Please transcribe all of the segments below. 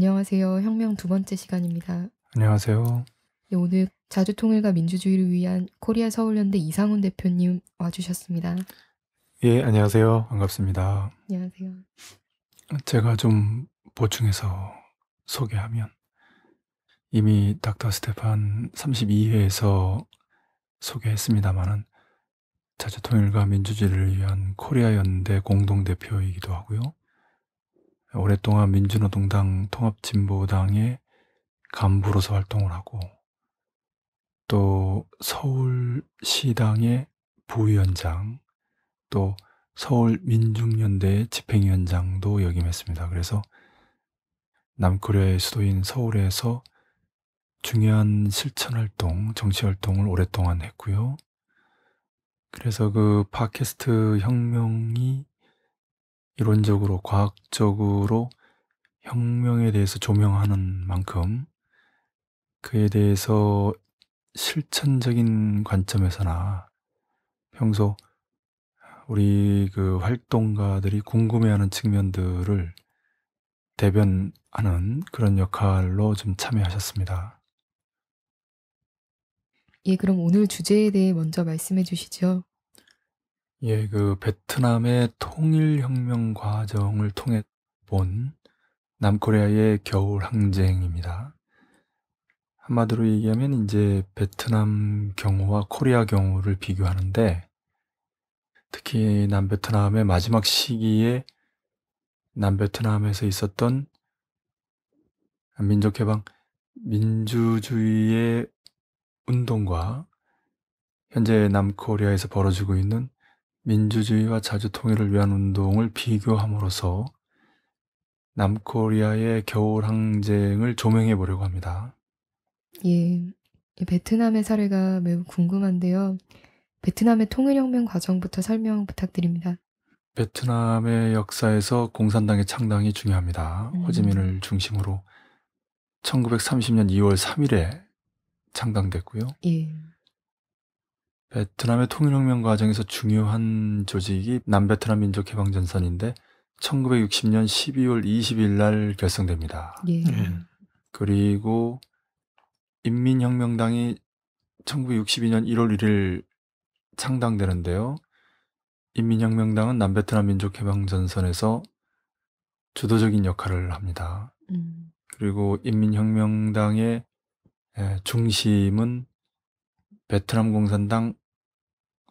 안녕하세요. 혁명 두 번째 시간입니다. 안녕하세요. 예, 오늘 자주통일과 민주주의를 위한 코리아 서울연대 이상훈 대표님 와주셨습니다. 예, 안녕하세요. 반갑습니다. 안녕하세요. 제가 좀 보충해서 소개하면 이미 닥터 스테판 32회에서 소개했습니다만은 자주통일과 민주주의를 위한 코리아 연대 공동대표이기도 하고요. 오랫동안 민주노동당 통합진보당의 간부로서 활동을 하고 또 서울시당의 부위원장 또서울민중연대 집행위원장도 역임했습니다. 그래서 남코리아의 수도인 서울에서 중요한 실천활동, 정치활동을 오랫동안 했고요. 그래서 그 팟캐스트 혁명이 이론적으로 과학적으로 혁명에 대해서 조명하는 만큼 그에 대해서 실천적인 관점에서나 평소 우리 그 활동가들이 궁금해하는 측면들을 대변하는 그런 역할로 좀 참여하셨습니다. 예, 그럼 오늘 주제에 대해 먼저 말씀해 주시죠. 예, 그 베트남의 통일혁명 과정을 통해 본 남코리아의 겨울 항쟁입니다. 한마디로 얘기하면 이제 베트남 경우와 코리아 경우를 비교하는데 특히 남베트남의 마지막 시기에 남베트남에서 있었던 민족해방 민주주의의 운동과 현재 남코리아에서 벌어지고 있는 민주주의와 자주통일을 위한 운동을 비교함으로써 남코리아의 겨울 항쟁을 조명해 보려고 합니다. 예, 베트남의 사례가 매우 궁금한데요. 베트남의 통일혁명 과정부터 설명 부탁드립니다. 베트남의 역사에서 공산당의 창당이 중요합니다. 음. 호지민을 중심으로 1930년 2월 3일에 창당됐고요. 예. 베트남의 통일혁명 과정에서 중요한 조직이 남베트남 민족 개방전선인데 1960년 12월 20일 날 결성됩니다. 예. 예. 그리고 인민혁명당이 1962년 1월 1일 창당되는데요. 인민혁명당은 남베트남 민족 개방전선에서 주도적인 역할을 합니다. 음. 그리고 인민혁명당의 예, 중심은 베트남 공산당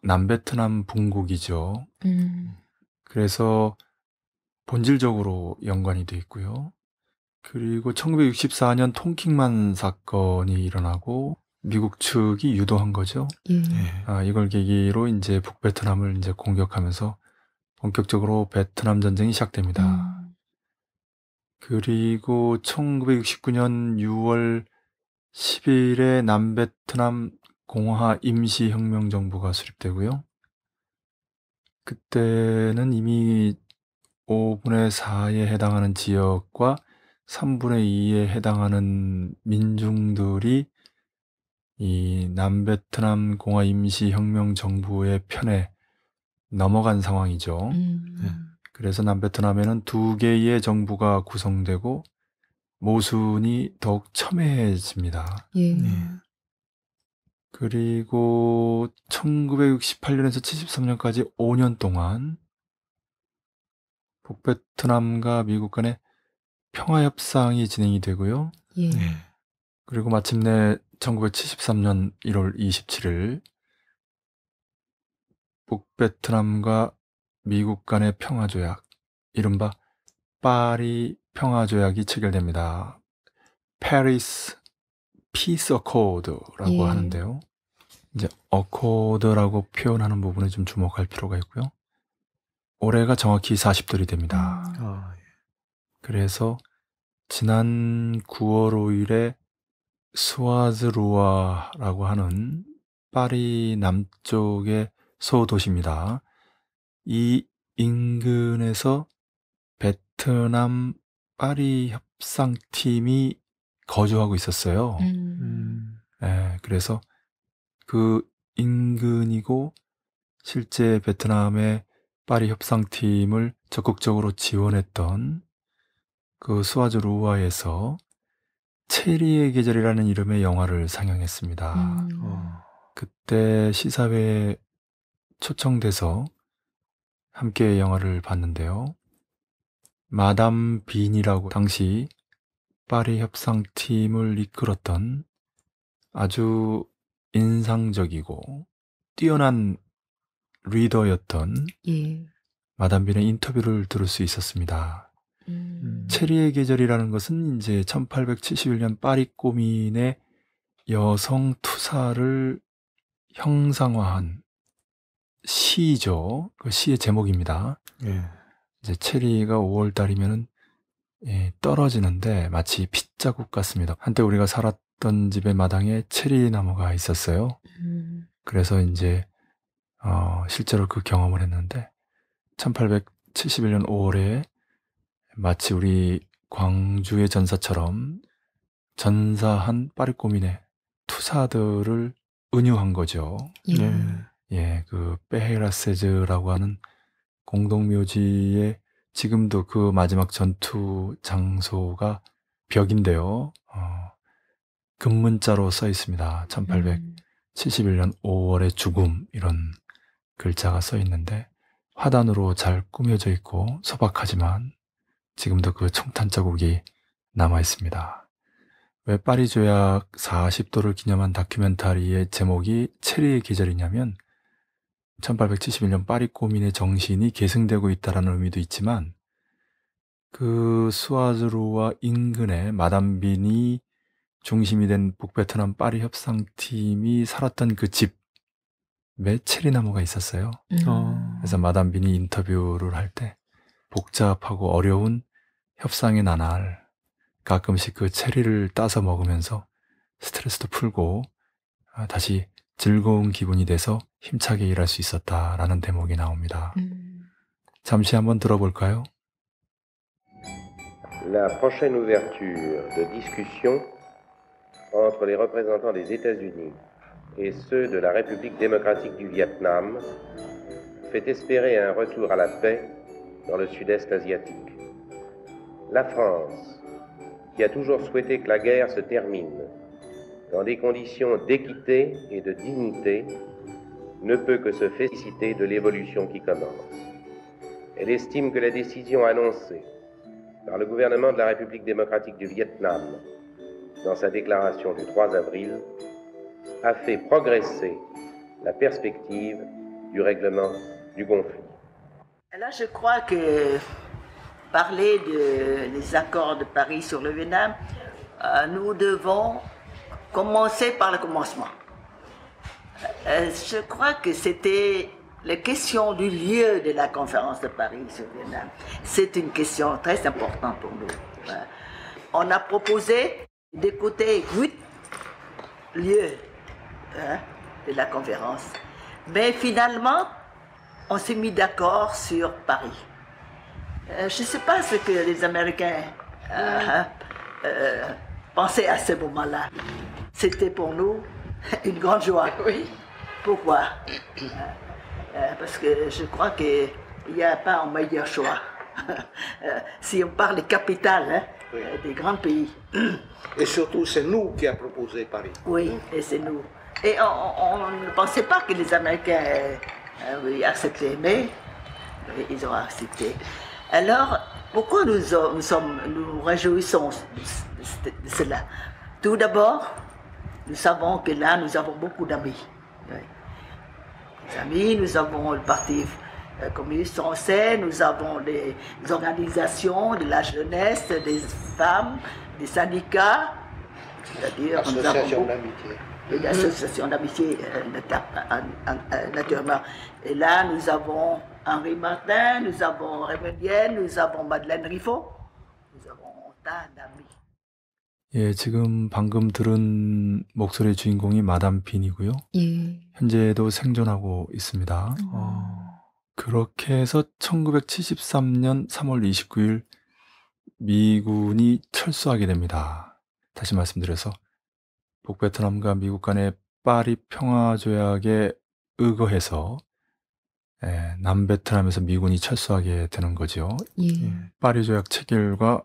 남베트남 분국이죠 음. 그래서 본질적으로 연관이 돼 있고요. 그리고 1964년 통킹만 사건이 일어나고 미국 측이 유도한 거죠. 예. 아, 이걸 계기로 이제 북베트남을 이제 공격하면서 본격적으로 베트남 전쟁이 시작됩니다. 음. 그리고 1969년 6월 10일에 남베트남 공화 임시혁명 정부가 수립되고요. 그때는 이미 5분의 4에 해당하는 지역과 3분의 2에 해당하는 민중들이 이 남베트남 공화 임시 혁명 정부의 편에 넘어간 상황이죠. 음. 네. 그래서 남베트남에는 두 개의 정부가 구성되고 모순이 더욱 첨예해집니다. 예. 예. 그리고 1968년에서 73년까지 5년 동안 북베트남과 미국 간의 평화 협상이 진행이 되고요. 예. 네. 그리고 마침내 1973년 1월 27일 북베트남과 미국 간의 평화 조약, 이른바 파리 평화 조약이 체결됩니다. p 리스피 s p e a 라고 예. 하는데요. 이제 어코드라고 표현하는 부분에 좀 주목할 필요가 있고요. 올해가 정확히 40돌이 됩니다. 음. 아, 예. 그래서 지난 9월 5일에 스와즈루아라고 하는 파리 남쪽의 소도시입니다. 이 인근에서 베트남 파리 협상팀이 거주하고 있었어요. 음. 예, 그래서 그 인근이고 실제 베트남의 파리 협상팀을 적극적으로 지원했던 그 수아주 루아에서 체리의 계절이라는 이름의 영화를 상영했습니다. 음. 어. 그때 시사회에 초청돼서 함께 영화를 봤는데요. 마담 빈이라고 당시 파리 협상팀을 이끌었던 아주 인상적이고 뛰어난 리더였던 예. 마담빈의 인터뷰를 들을 수 있었습니다. 음. 체리의 계절이라는 것은 이제 1871년 파리 꼬민의 여성 투사를 형상화한 시죠. 그 시의 제목입니다. 예. 이제 체리가 5월 달이면은 예, 떨어지는데 마치 핏자국 같습니다. 한때 우리가 살았 살았던 집의 마당에 체리 나무가 있었어요. 음. 그래서 이제 어, 실제로 그 경험을 했는데 1871년 5월에 마치 우리 광주의 전사처럼 전사한 파리꼬민의 투사들을 은유한 거죠. 예. 네. 예, 그 페헤라세즈라고 하는 공동묘지에 지금도 그 마지막 전투 장소가 벽인데요. 어, 금문자로 써 있습니다. 1871년 5월의 죽음 이런 글자가 써 있는데 화단으로 잘 꾸며져 있고 소박하지만 지금도 그 총탄 자국이 남아 있습니다. 왜 파리 조약 40도를 기념한 다큐멘터리의 제목이 체리의 계절이냐면 1871년 파리 고민의 정신이 계승되고 있다라는 의미도 있지만 그 수아즈루와 인근의 마담빈이 중심이 된 북베트남 파리 협상팀이 살았던 그집매 체리나무가 있었어요. 음. 아. 그래서 마담 빈이 인터뷰를 할 때 복잡하고 어려운 협상의 나날 가끔씩 그 체리를 따서 먹으면서 스트레스도 풀고 아, 다시 즐거운 기분이 돼서 힘차게 일할 수 있었다라는 대목이 나옵니다. 음. 잠시 한번 들어볼까요? La prochaine ouverture de discussion entre les représentants des États-Unis et ceux de la République démocratique du Vietnam fait espérer un retour à la paix dans le sud-est asiatique. La France, qui a toujours souhaité que la guerre se termine dans des conditions d'équité et de dignité, ne peut que se féliciter de l'évolution qui commence. Elle estime que la décision annoncée par le gouvernement de la République démocratique du Vietnam dans sa déclaration du 3 avril, a fait progresser la perspective du règlement du conflit. Là, je crois que parler des accords de Paris sur le Vietnam, euh, nous devons commencer par le commencement. Euh, je crois que c'était la question du lieu de la conférence de Paris sur le Vietnam. C'est une question très importante pour nous. Euh, on a proposé d'écouter huit lieux hein, de la conférence. Mais finalement, on s'est mis d'accord sur Paris. Euh, je ne sais pas ce que les Américains euh, hein, euh, pensaient à ce moment-là. C'était pour nous une grande joie. Oui. Pourquoi Parce que je crois qu'il n'y a pas un meilleur choix. si on parle de capitale, hein, euh, des grands pays. Et surtout, c'est nous qui a proposé Paris. Oui, et c'est nous. Et on, ne pensait pas que les Américains euh, acceptaient, mais ils ont accepté. Alors, pourquoi nous euh, nous, sommes, nous réjouissons de, cela Tout d'abord, nous savons que là, nous avons beaucoup d'amis. amis, nous avons le parti comme euh, communistes en scène, nous avons des organisations de la jeunesse, des femmes, des syndicats, c'est-à-dire d'amitié. Mhm. L'association d'amitié euh, euh, naturellement. Et là, nous avons Henri Martin, nous avons Rémédienne, nous avons Madeleine Riffaud, nous avons tant d'amis. 예, 지금 방금 들은 목소리의 주인공이 마담 빈이고요. 예. 현재도 생존하고 있습니다. 음. 어. 그렇게 해서 1973년 3월 29일 미군이 철수하게 됩니다. 다시 말씀드려서 북베트남과 미국 간의 파리 평화조약에 의거해서 예, 남베트남에서 미군이 철수하게 되는 거죠. 예. 파리 조약 체결과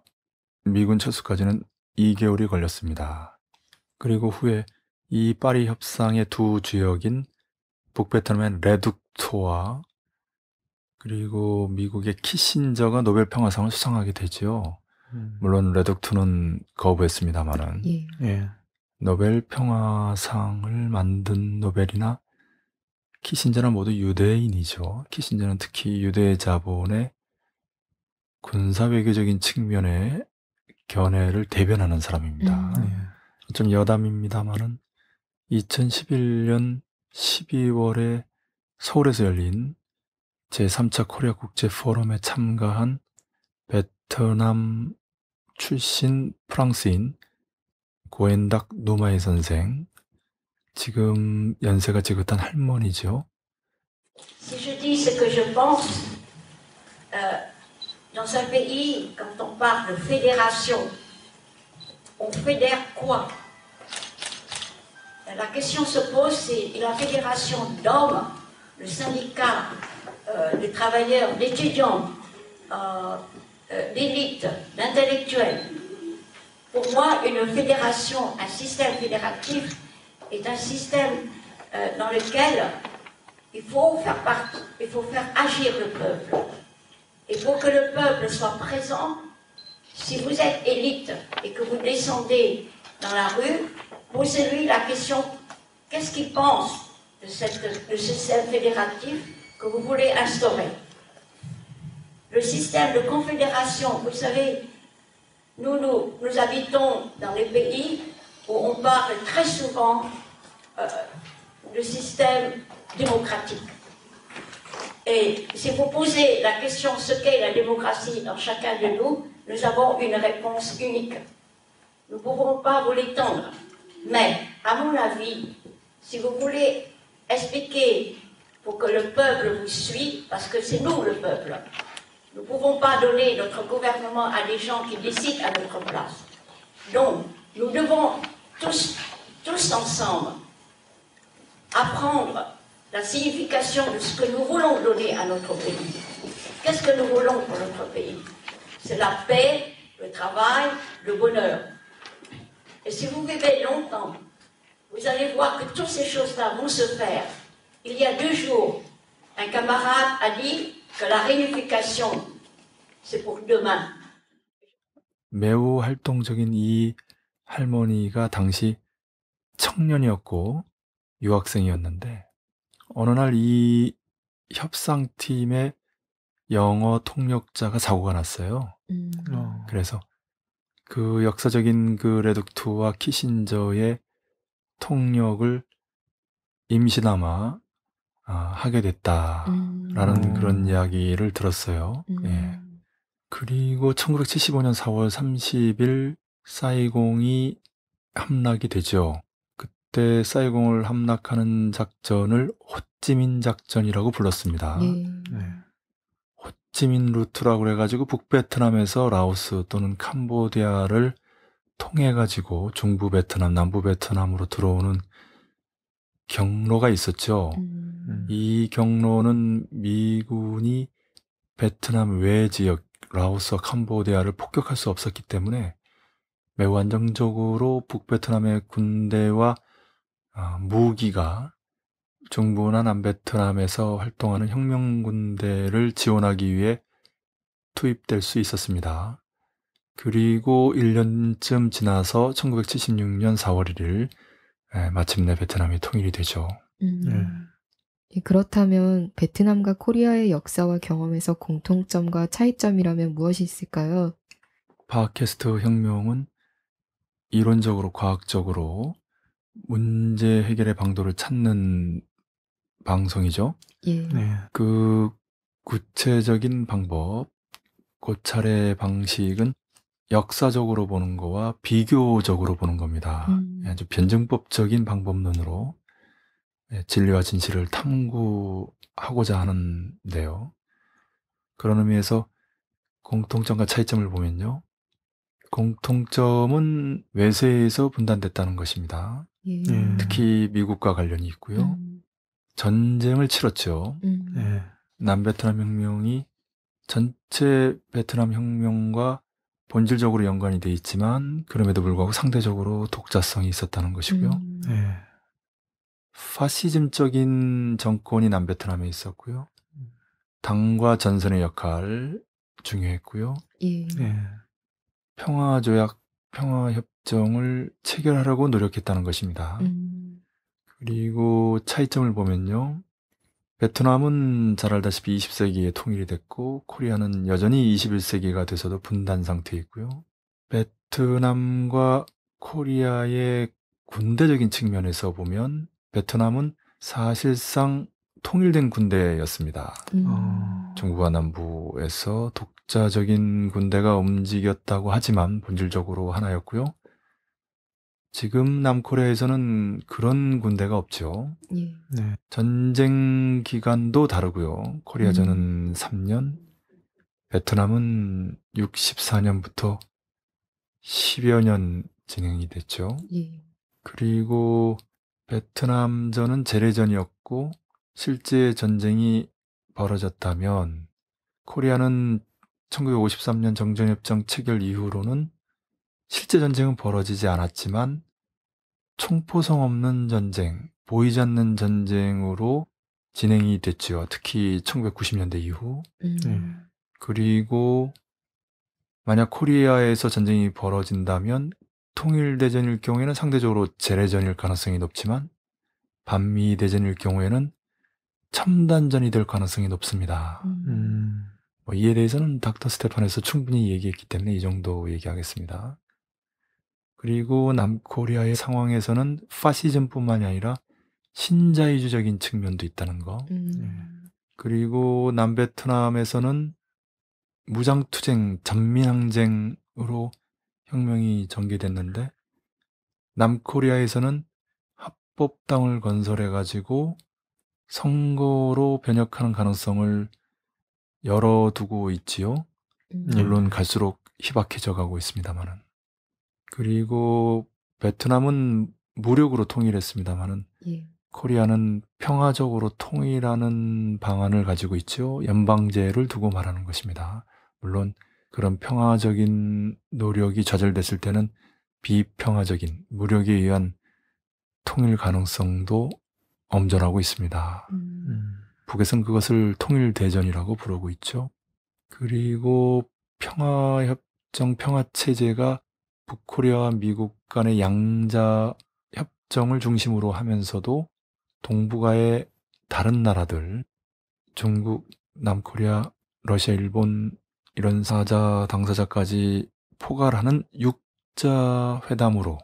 미군 철수까지는 2개월이 걸렸습니다. 그리고 후에 이 파리 협상의 두 주역인 북베트남의 레둑토와 그리고 미국의 키신저가 노벨 평화상을 수상하게 되지요. 음. 물론 레독트는 거부했습니다마는 예. 예. 노벨 평화상을 만든 노벨이나 키신저는 모두 유대인이죠. 키신저는 특히 유대 자본의 군사 외교적인 측면에 견해를 대변하는 사람입니다. 음. 네. 좀 여담입니다마는 2011년 12월에 서울에서 열린 제3차 코리아 국제 포럼에 참가한 베트남 출신 프랑스인 고엔닥 노마이 선생, 지금 연세가 지긋한 할머니죠. Si je dis ce que je pense, euh, dans un pays, quand on parle de fédération, on fédère quoi La question se pose, c'est la fédération d'hommes, le syndicat Euh, de travailleurs, d'étudiants, euh, euh, d'élites d'intellectuels. Pour moi, une fédération, un système fédératif est un système dans lequel il faut faire partie, il faut faire agir le peuple. Et pour que le peuple soit présent, si vous êtes élite et que vous descendez dans la rue, posez-lui la question qu'est-ce qu'il pense de ce système fédératif que vous voulez instaurer. Le système de confédération, vous savez, nous, nous, nous habitons dans les pays où on parle très souvent euh, de système démocratique. Et si vous posez la question ce qu'est la démocratie dans chacun de nous, nous avons une réponse unique. Nous ne pouvons pas vous l'étendre. Mais, à mon avis, si vous voulez expliquer pour que le peuple vous suit, parce que c'est nous le peuple. Nous ne pouvons pas donner notre gouvernement à des gens qui décident à notre place. Donc, nous devons tous, tous ensemble apprendre la signification de ce que nous voulons donner à notre pays. Qu'est-ce que nous voulons pour notre pays C'est la paix, le travail, le bonheur. Et si vous vivez longtemps, vous allez voir que toutes ces choses-là vont se faire. Il y a deux jours, un camarade a dit que la réunification, c'est pour demain. 매우 활동적인 이 할머니가 당시 청년이었고 유학생이었는데 어느 날 이 협상팀의 영어 통역자가 사고가 났어요. 음. 어. 그래서 그 역사적인 그레둑투와 키신저의 통역을 임시나마 아, 하게 됐다라는 음. 그런 이야기를 들었어요. 예. 음. 예. 그리고 1975년 4월 30일 사이공이 함락이 되죠. 그때 사이공을 함락하는 작전을 호찌민 작전이라고 불렀습니다. 예. 네. 호찌민 루트라고 해가지고 북베트남에서 라오스 또는 캄보디아를 통해가지고 중부 베트남, 남부 베트남으로 들어오는 경로가 있었죠. 음. 음. 이 경로는 미군이 베트남 외 지역 라오스와 캄보디아를 폭격할 수 없었기 때문에 매우 안정적으로 북베트남의 군대와 어, 무기가 중부나 남베트남에서 활동하는 혁명군대를 지원하기 위해 투입될 수 있었습니다. 그리고 1년쯤 지나서 1976년 4월 1일 에, 마침내 베트남이 통일이 되죠. 음. 네. 예, 그렇다면 베트남과 코리아의 역사와 경험에서 공통점과 차이점이라면 무엇이 있을까요? 바하캐스트 혁명은 이론적으로 과학적으로 문제 해결의 방도를 찾는 방송이죠. 예. 네. 그 구체적인 방법, 고찰의 그 방식은 역사적으로 보는 거와 비교적으로 보는 겁니다. 음. 아주 변증법적인 방법론으로 예, 진리와 진실을 탐구하고자 하는데요. 그런 의미에서 공통점과 차이점을 보면요. 공통점은 외세에서 분단됐다는 것입니다. 예. 예. 특히 미국과 관련이 있고요. 음. 전쟁을 치렀죠. 음. 예. 남베트남 혁명이 전체 베트남 혁명과 본질적으로 연관이 돼 있지만 그럼에도 불구하고 상대적으로 독자성이 있었다는 것이고요. 음. 예. 파시즘적인 정권이 남베트남에 있었고요. 음. 당과 전선의 역할 중요했고요. 예. 예. 평화 조약, 평화 협정을 체결하려고 노력했다는 것입니다. 음. 그리고 차이점을 보면요. 베트남은 잘 알다시피 20세기에 통일이 됐고 코리아는 여전히 21세기가 돼서도 분단 상태에 있고요. 베트남과 코리아의 군대적인 측면에서 보면 베트남은 사실상 통일된 군대였습니다. 음. 아. 중국과 와 남부에서 독자적인 군대가 움직였다고 하지만 본질적으로 하나였고요. 지금 남코리아에서는 그런 군대가 없죠. 예. 네. 전쟁 기간도 다르고요. 코리아전은 음. 3년, 베트남은 64년부터 10여 년 진행이 됐죠. 예. 그리고 베트남전은 재래전이었고 실제 전쟁이 벌어졌다면 코리아는 1953년 정전협정 체결 이후로는 실제 전쟁은 벌어지지 않았지만 총포성 없는 전쟁, 보이지 않는 전쟁으로 진행이 됐지요. 특히 1990년대 이후. 음. 네. 그리고 만약 코리아에서 전쟁이 벌어진다면 통일대전일 경우에는 상대적으로 재래전일 가능성이 높지만 반미대전일 경우에는 첨단전이 될 가능성이 높습니다. 음. 뭐 이에 대해서는 닥터 스테판에서 충분히 얘기했기 때문에 이 정도 얘기하겠습니다. 그리고 남코리아의 상황에서는 파시즘뿐만이 아니라 신자유주적인 측면도 있다는 거. 음. 네. 그리고 남베트남에서는 무장투쟁, 전민항쟁으로 혁명이 전개됐는데 남코리아에서는 합법당을 건설해 가지고 선거로 변혁하는 가능성을 열어두고 있지요. 음. 네. 물론 갈수록 희박해져 가고 있습니다만은. 그리고 베트남은 무력으로 통일했습니다만은 예. 코리아는 평화적으로 통일하는 방안을 가지고 있죠. 연방제를 두고 말하는 것입니다. 물론 그런 평화적인 노력이 좌절됐을 때는 비평화적인 무력에 의한 통일 가능성도 엄전하고 있습니다. 음. 북에선 그것을 통일대전이라고 부르고 있죠. 그리고 평화협정, 평화체제가 북코리아와 미국 간의 양자 협정을 중심으로 하면서도 동북아의 다른 나라들, 중국, 남코리아, 러시아, 일본 이런 사자 당사자까지 포괄하는 육자 회담으로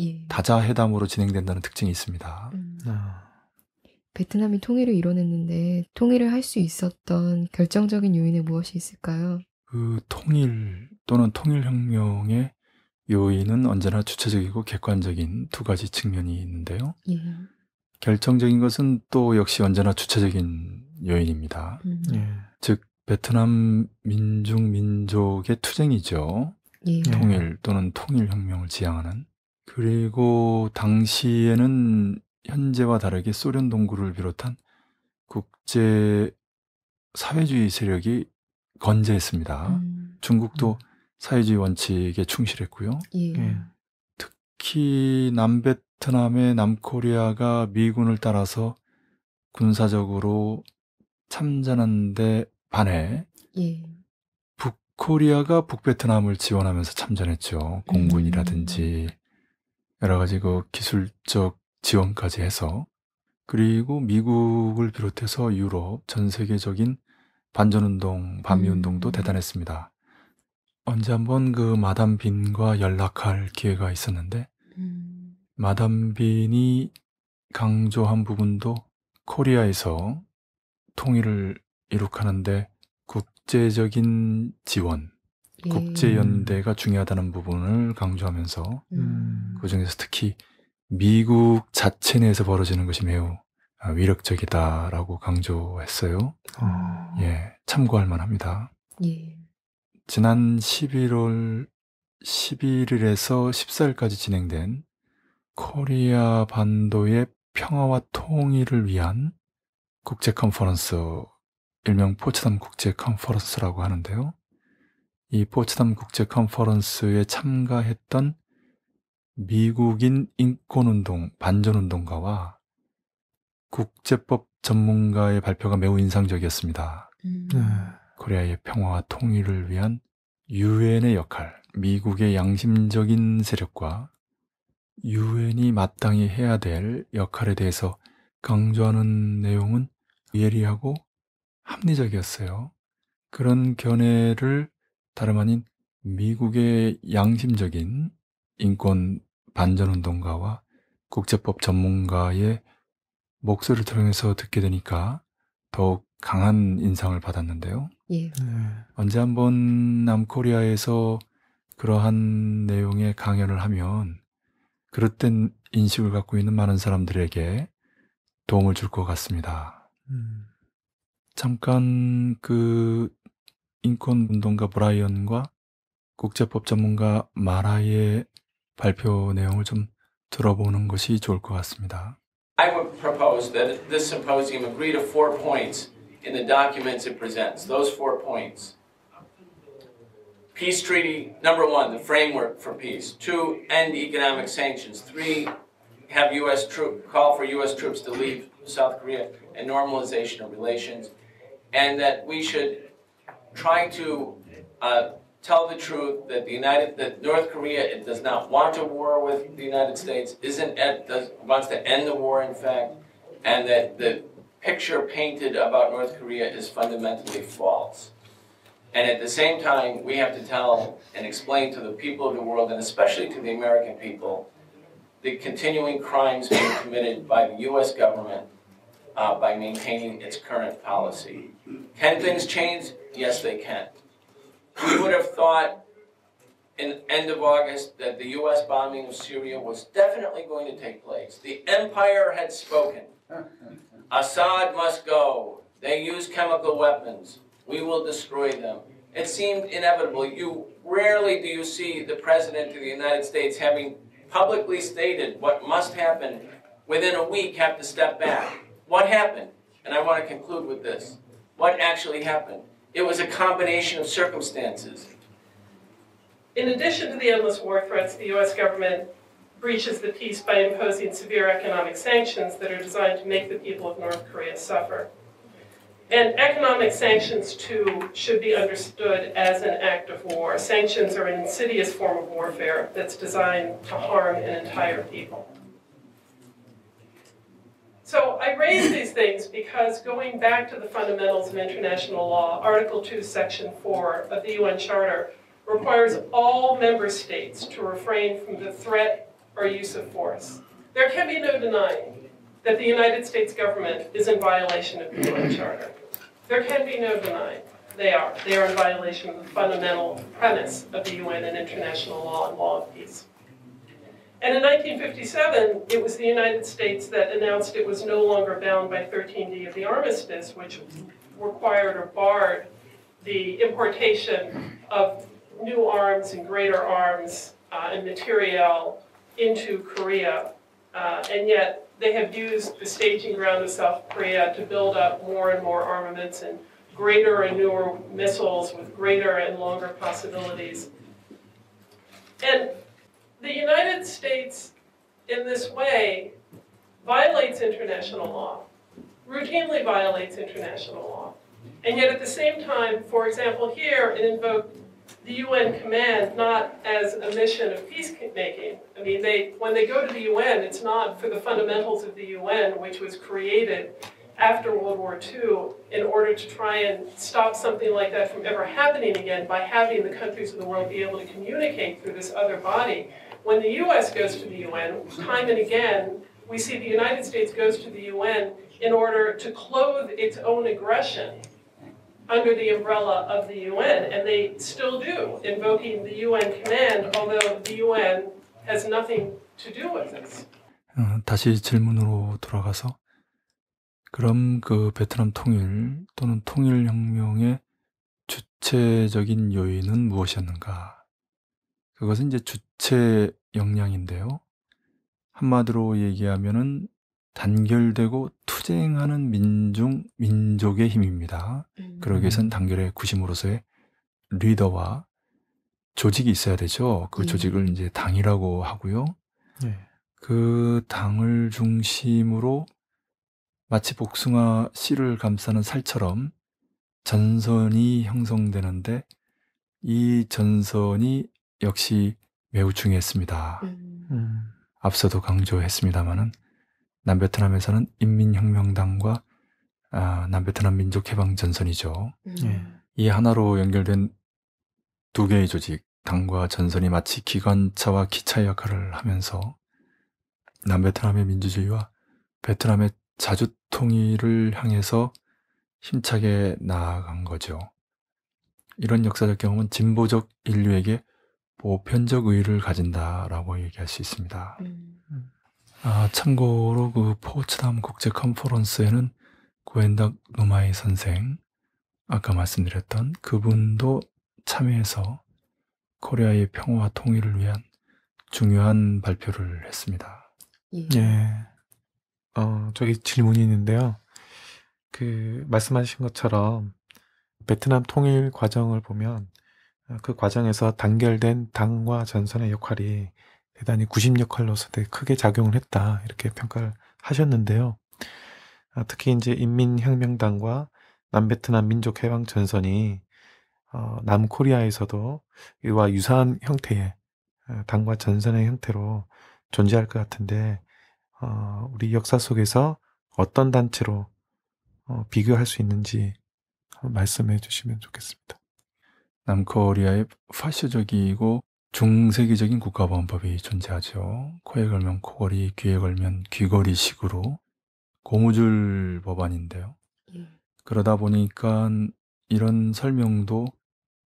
예. 다자 회담으로 진행된다는 특징이 있습니다. 음. 아. 베트남이 통일을 이뤄냈는데 통일을 할 수 있었던 결정적인 요인이 무엇이 있을까요? 그 통일 또는 통일혁명의 요인은 언제나 주체적이고 객관적인 두 가지 측면이 있는데요. 예. 결정적인 것은 또 역시 언제나 주체적인 요인입니다. 음. 예. 즉 베트남 민중 민족의 투쟁이죠. 예. 통일 또는 통일혁명을 지향하는. 그리고 당시에는 현재와 다르게 소련 동구를 비롯한 국제 사회주의 세력이 건재했습니다. 음. 중국도 음. 사회주의 원칙에 충실했고요. 예. 예. 특히 남베트남의 남코리아가 미군을 따라서 군사적으로 참전한데 반해 예. 북코리아가 북베트남을 지원하면서 참전했죠. 공군이라든지 음. 여러 가지 그 기술적 지원까지 해서 그리고 미국을 비롯해서 유럽 전 세계적인 반전운동, 반미운동도 음. 대단했습니다. 언제 한번 그 마담 빈과 연락할 기회가 있었는데 음. 마담 빈이 강조한 부분도 코리아에서 통일을 이룩하는데 국제적인 지원, 예. 국제 연대가 중요하다는 부분을 강조하면서 음. 음. 그 중에서 특히 미국 자체 내에서 벌어지는 것이 매우 아, 위력적이다라고 강조했어요. 아. 예, 참고할 만합니다. 예. 지난 11월 11일에서 14일까지 진행된 코리아 반도의 평화와 통일을 위한 국제 컨퍼런스 일명 포츠담 국제 컨퍼런스라고 하는데요. 이 포츠담 국제 컨퍼런스에 참가했던 미국인 인권운동, 반전운동가와 국제법 전문가의 발표가 매우 인상적이었습니다. 음. 네. 코리아의 평화와 통일을 위한 유엔의 역할, 미국의 양심적인 세력과 유엔이 마땅히 해야 될 역할에 대해서 강조하는 내용은 예리하고 합리적이었어요. 그런 견해를 다름 아닌 미국의 양심적인 인권 반전 운동가와 국제법 전문가의 목소리를 통해서 듣게 되니까 더욱 강한 인상을 받았는데요. 예. 네. 언제 한번 남코리아에서 그러한 내용의 강연을 하면 그릇된 인식을 갖고 있는 많은 사람들에게 도움을 줄 것 같습니다. 음. 잠깐 그 인권 운동가 브라이언과 국제법 전문가 마라의 발표 내용을 좀 들어보는 것이 좋을 것 같습니다. I would propose that this symposium agree to four points in the documents it presents. Those four points. Peace treaty number 1, the framework for peace. 2, end economic sanctions. 3, have US troop call for US troops to leave South Korea and normalization of relations. and that we should try to uh, tell the truth that the United that North Korea does not want a war with the United States, isn't at, uh, does, wants to end the war, in fact, and that the picture painted about North Korea is fundamentally false. And at the same time, we have to tell and explain to the people of the world, and especially to the American people, the continuing crimes being committed by the U.S. government uh, by maintaining its current policy. Can things change? Yes, they can. We would have thought in end of August that the U.S. bombing of Syria was definitely going to take place. The empire had spoken. Assad must go. They use chemical weapons. We will destroy them. It seemed inevitable. You rarely do you see the President of the United States having publicly stated what must happen within a week have to step back. What happened? And I want to conclude with this. What actually happened? It was a combination of circumstances. In addition to the endless war threats, the U.S. government breaches the peace by imposing severe economic sanctions that are designed to make the people of North Korea suffer. And economic sanctions, too, should be understood as an act of war. Sanctions are an insidious form of warfare that's designed to harm an entire people. So I raise these things because going back to the fundamentals of international law, Article 2, Section 4 of the UN Charter requires all member states to refrain from the threat or use of force. There can be no denying that the United States government is in violation of the UN Charter. There can be no denying they are. They are in violation of the fundamental premise of the UN and international law and law of peace. And in 1957, it was the United States that announced it was no longer bound by 13D of the armistice, which required or barred the importation of new arms and greater arms uh, and materiel into Korea. Uh, and yet, they have used the staging ground of South Korea to build up more and more armaments and greater and newer missiles with greater and longer possibilities. And the United States, in this way, violates international law, routinely violates international law. And yet at the same time, for example, here it invoked the UN command not as a mission of peacemaking. I mean, they, when they go to the UN, it's not for the fundamentals of the UN, which was created after World War II in order to try and stop something like that from ever happening again by having the countries of the world be able to communicate through this other body. when the U.S. goes to the U.N., time and again, we see the United States goes to the U.N. in order to clothe its own aggression under the umbrella of the UN, and they still do, invoking the UN command, although the UN has nothing to do with this. 다시 질문으로 돌아가서 그럼 그 베트남 통일 또는 통일 혁명의 주체적인 요인은 무엇이었는가 그것은 이제 주체 역량인데요. 한마디로 얘기하면은 단결되고 투쟁하는 민중, 민족의 힘입니다. 음. 그러기 위해선 음. 단결의 구심으로서의 리더와 조직이 있어야 되죠. 그 예. 조직을 이제 당이라고 하고요. 예. 그 당을 중심으로 마치 복숭아 씨를 감싸는 살처럼 전선이 형성되는데 이 전선이 역시 매우 중요했습니다. 음. 음. 앞서도 강조했습니다마는 남베트남에서는 인민혁명당과 아, 남베트남 민족해방전선이죠. 음. 네. 이 하나로 연결된 두 개의 조직, 당과 전선이 마치 기관차와 기차 역할을 하면서 남베트남의 민주주의와 베트남의 자주통일을 향해서 힘차게 나아간 거죠. 이런 역사적 경험은 진보적 인류에게 보편적 뭐 의의를 가진다라고 얘기할 수 있습니다. 음. 아, 참고로 그 포츠담 국제 컨퍼런스에는 고엔닥 노마이 선생, 아까 말씀드렸던 그분도 참여해서 코리아의 평화와 통일을 위한 중요한 발표를 했습니다. 예. 예. 어, 저기 질문이 있는데요. 그, 말씀하신 것처럼 베트남 통일 과정을 보면 그 과정에서 단결된 당과 전선의 역할이 대단히 구심 역할로서 되게 크게 작용을 했다 이렇게 평가를 하셨는데요. 아, 특히 이제 인민혁명당과 남베트남 민족해방 전선이 어, 남코리아에서도 이와 유사한 형태의 어, 당과 전선의 형태로 존재할 것 같은데 어, 우리 역사 속에서 어떤 단체로 어, 비교할 수 있는지 말씀해 주시면 좋겠습니다. 남코리아의 파쇼적이고 중세기적인 국가보안법이 존재하죠. 코에 걸면 코걸이, 귀에 걸면 귀걸이식으로 고무줄 법안인데요. 예. 그러다 보니까 이런 설명도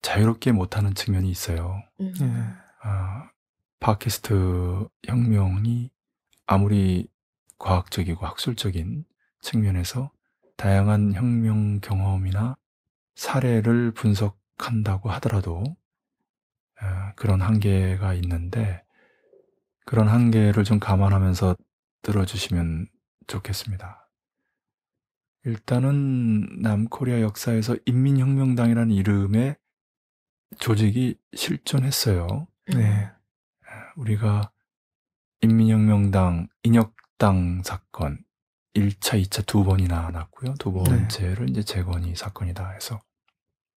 자유롭게 못하는 측면이 있어요. 음. 예. 아, 팟캐스트 혁명이 아무리 과학적이고 학술적인 측면에서 다양한 혁명 경험이나 사례를 분석 생각한다고 하더라도 그런 한계가 있는데 그런 한계를 좀 감안하면서 들어주시면 좋겠습니다. 일단은 남코리아 역사에서 인민혁명당이라는 이름의 조직이 실존했어요. 네. 우리가 인민혁명당, 인혁당 사건 1차, 2차 두 번이나 났고요. 두 네. 번째를 네. 이제 재건이 사건이다 해서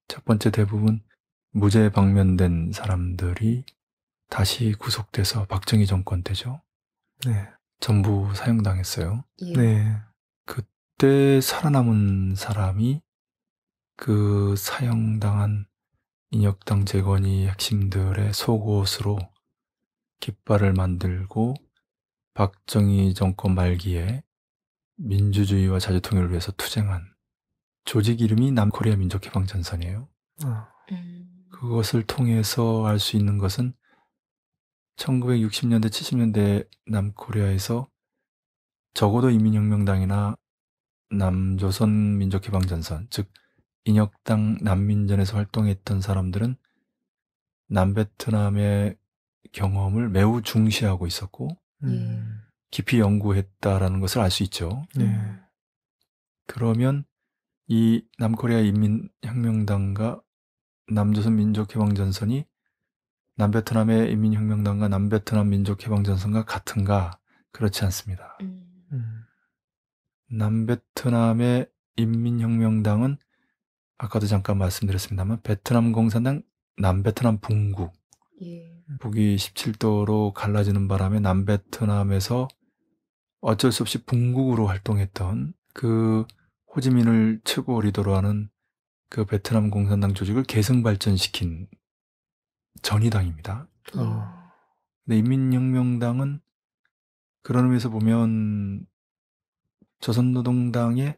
첫 번째 대부분 무죄 방면된 사람들이 다시 구속돼서 박정희 정권 때죠. 네. 전부 사형당했어요. 예. 네. 그때 살아남은 사람이 그 사형당한 인혁당 재건이 핵심들의 속옷으로 깃발을 만들고 박정희 정권 말기에 민주주의와 자주통일을 위해서 투쟁한 조직 이름이 남코리아 민족해방전선이에요. 아. 음. 그것을 통해서 알 수 있는 것은 1960년대, 70년대 남코리아에서 적어도 인민혁명당이나 남조선 민족해방전선, 즉 인혁당 난민전에서 활동했던 사람들은 남베트남의 경험을 매우 중시하고 있었고 음. 예. 깊이 연구했다라는 것을 알 수 있죠. 네. 음. 그러면 이 남코리아 인민혁명당과 남조선 민족해방전선이 남베트남의 인민혁명당과 남베트남 민족해방전선과 같은가? 그렇지 않습니다. 음. 음. 남베트남의 인민혁명당은 아까도 잠깐 말씀드렸습니다만 베트남 공산당 남베트남 북국 예. 북이 17도로 갈라지는 바람에 남베트남에서 어쩔 수 없이 북국으로 활동했던 그 호지민을 최고 리더로 하는 그 베트남 공산당 조직을 계승 발전시킨 전의당입니다. 어. 근데 인민혁명당은 그런 의미에서 보면 조선노동당의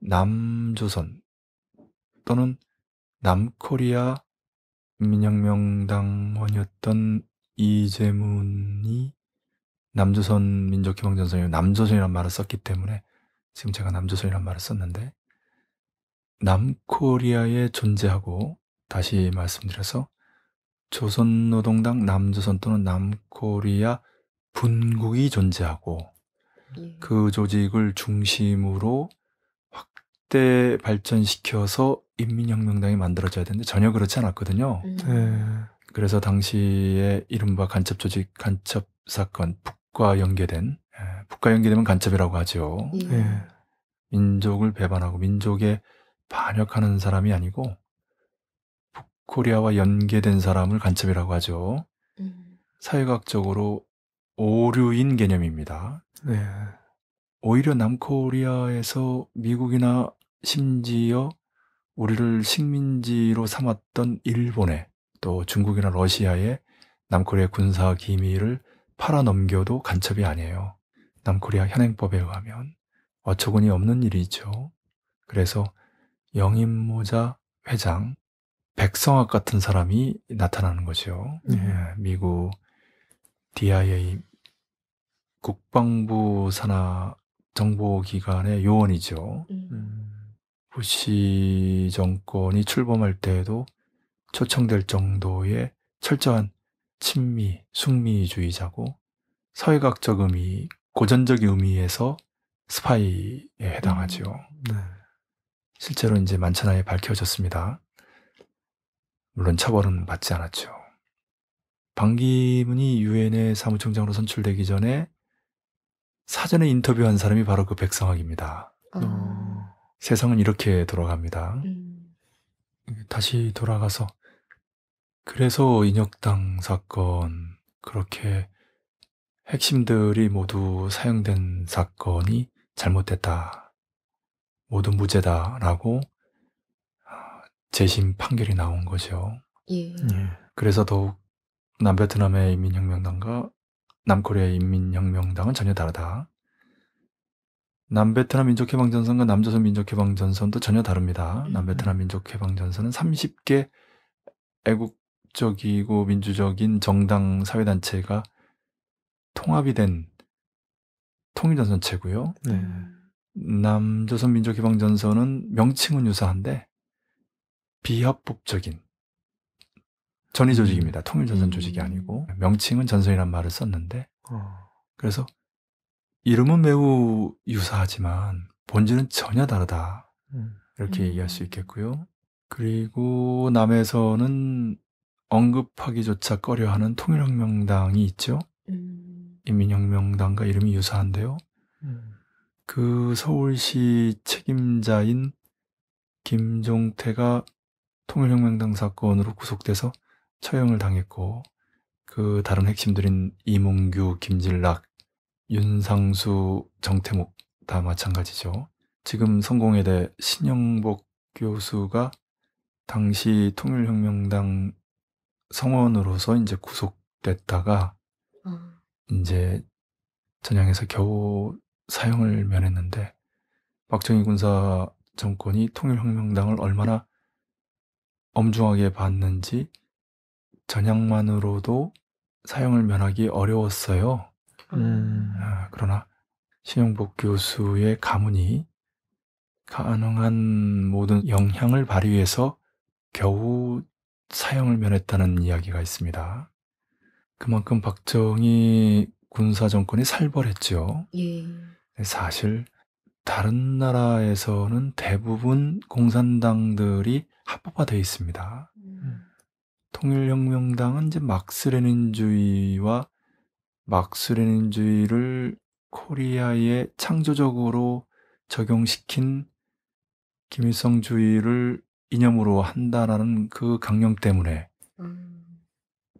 남조선 또는 남코리아 인민혁명당원이었던 이재문이 남조선 민족희망전선에 남조선이라는 말을 썼기 때문에 지금 제가 남조선이란 말을 썼는데 남코리아에 존재하고 다시 말씀드려서 조선노동당 남조선 또는 남코리아 분국이 존재하고 예. 그 조직을 중심으로 확대 발전시켜서 인민혁명당이 만들어져야 되는데 전혀 그렇지 않았거든요. 음. 예. 그래서 당시에 이른바 간첩 조직 간첩 사건 북과 연계된 국가 예, 연계되면 간첩이라고 하죠. 예. 예. 민족을 배반하고 민족에 반역하는 사람이 아니고 북코리아와 연계된 사람을 간첩이라고 하죠. 음. 사회학적으로 오류인 개념입니다. 네. 오히려 남코리아에서 미국이나 심지어 우리를 식민지로 삼았던 일본에 또 중국이나 러시아에 남코리아 군사 기밀을 팔아넘겨도 간첩이 아니에요. 남코리아 현행법에 의하면 어처구니 없는 일이죠. 그래서 영임모자 회장, 백성학 같은 사람이 나타나는 거죠. 음. 예, 미국 DIA 국방부 산하 정보기관의 요원이죠. 음. 부시 정권이 출범할 때에도 초청될 정도의 철저한 친미, 숙미주의자고 사회학적 의미 고전적 의미에서 스파이에 해당하지요. 음, 네. 실제로 이제 만천하에 밝혀졌습니다. 물론 처벌은 받지 않았죠. 방기문이 유엔의 사무총장으로 선출되기 전에 사전에 인터뷰한 사람이 바로 그 백성학입니다. 아. 세상은 이렇게 돌아갑니다. 음. 다시 돌아가서 그래서 인혁당 사건 그렇게 핵심들이 모두 사용된 사건이 잘못됐다. 모두 무죄다라고 아, 재심 판결이 나온 거죠. 예. 예. 그래서 더욱 남베트남의 인민혁명당과 남코리아의 인민혁명당은 전혀 다르다. 남베트남 민족해방전선과 남조선 민족해방전선도 전혀 다릅니다. 음. 남베트남 민족해방전선은 30개 애국적이고 민주적인 정당 사회단체가 통합이 된 통일전선체고요. 네. 남조선민족희방전선은 명칭은 유사한데 비합법적인 전위 조직입니다. 음. 통일전선 음. 조직이 아니고 명칭은 전선이란 말을 썼는데 어. 그래서 이름은 매우 유사하지만 본질은 전혀 다르다 음. 이렇게 얘기할 수 있겠고요. 그리고 남에서는 언급하기조차 꺼려하는 통일혁명당이 있죠. 인민혁명당과 이름이 유사한데요. 음. 그 서울시 책임자인 김종태가 통일혁명당 사건으로 구속돼서 처형을 당했고 그 다른 핵심들인 이몽규, 김진락, 윤상수, 정태목 다 마찬가지죠. 지금 성공회대 신영복 교수가 당시 통일혁명당 성원으로서 이제 구속됐다가 이제 전향해서 겨우 사형을 면했는데 박정희 군사 정권이 통일혁명당을 얼마나 엄중하게 봤는지 전향만으로도 사형을 면하기 어려웠어요. 음. 아, 그러나 신용복 교수의 가문이 가능한 모든 영향을 발휘해서 겨우 사형을 면했다는 이야기가 있습니다. 그만큼 박정희 군사 정권이 살벌했죠. 예. 사실 다른 나라에서는 대부분 공산당들이 합법화되어 있습니다. 음. 통일혁명당은 이제 막스레닌주의와 막스레닌주의를 코리아에 창조적으로 적용시킨 김일성주의를 이념으로 한다라는 그 강령 때문에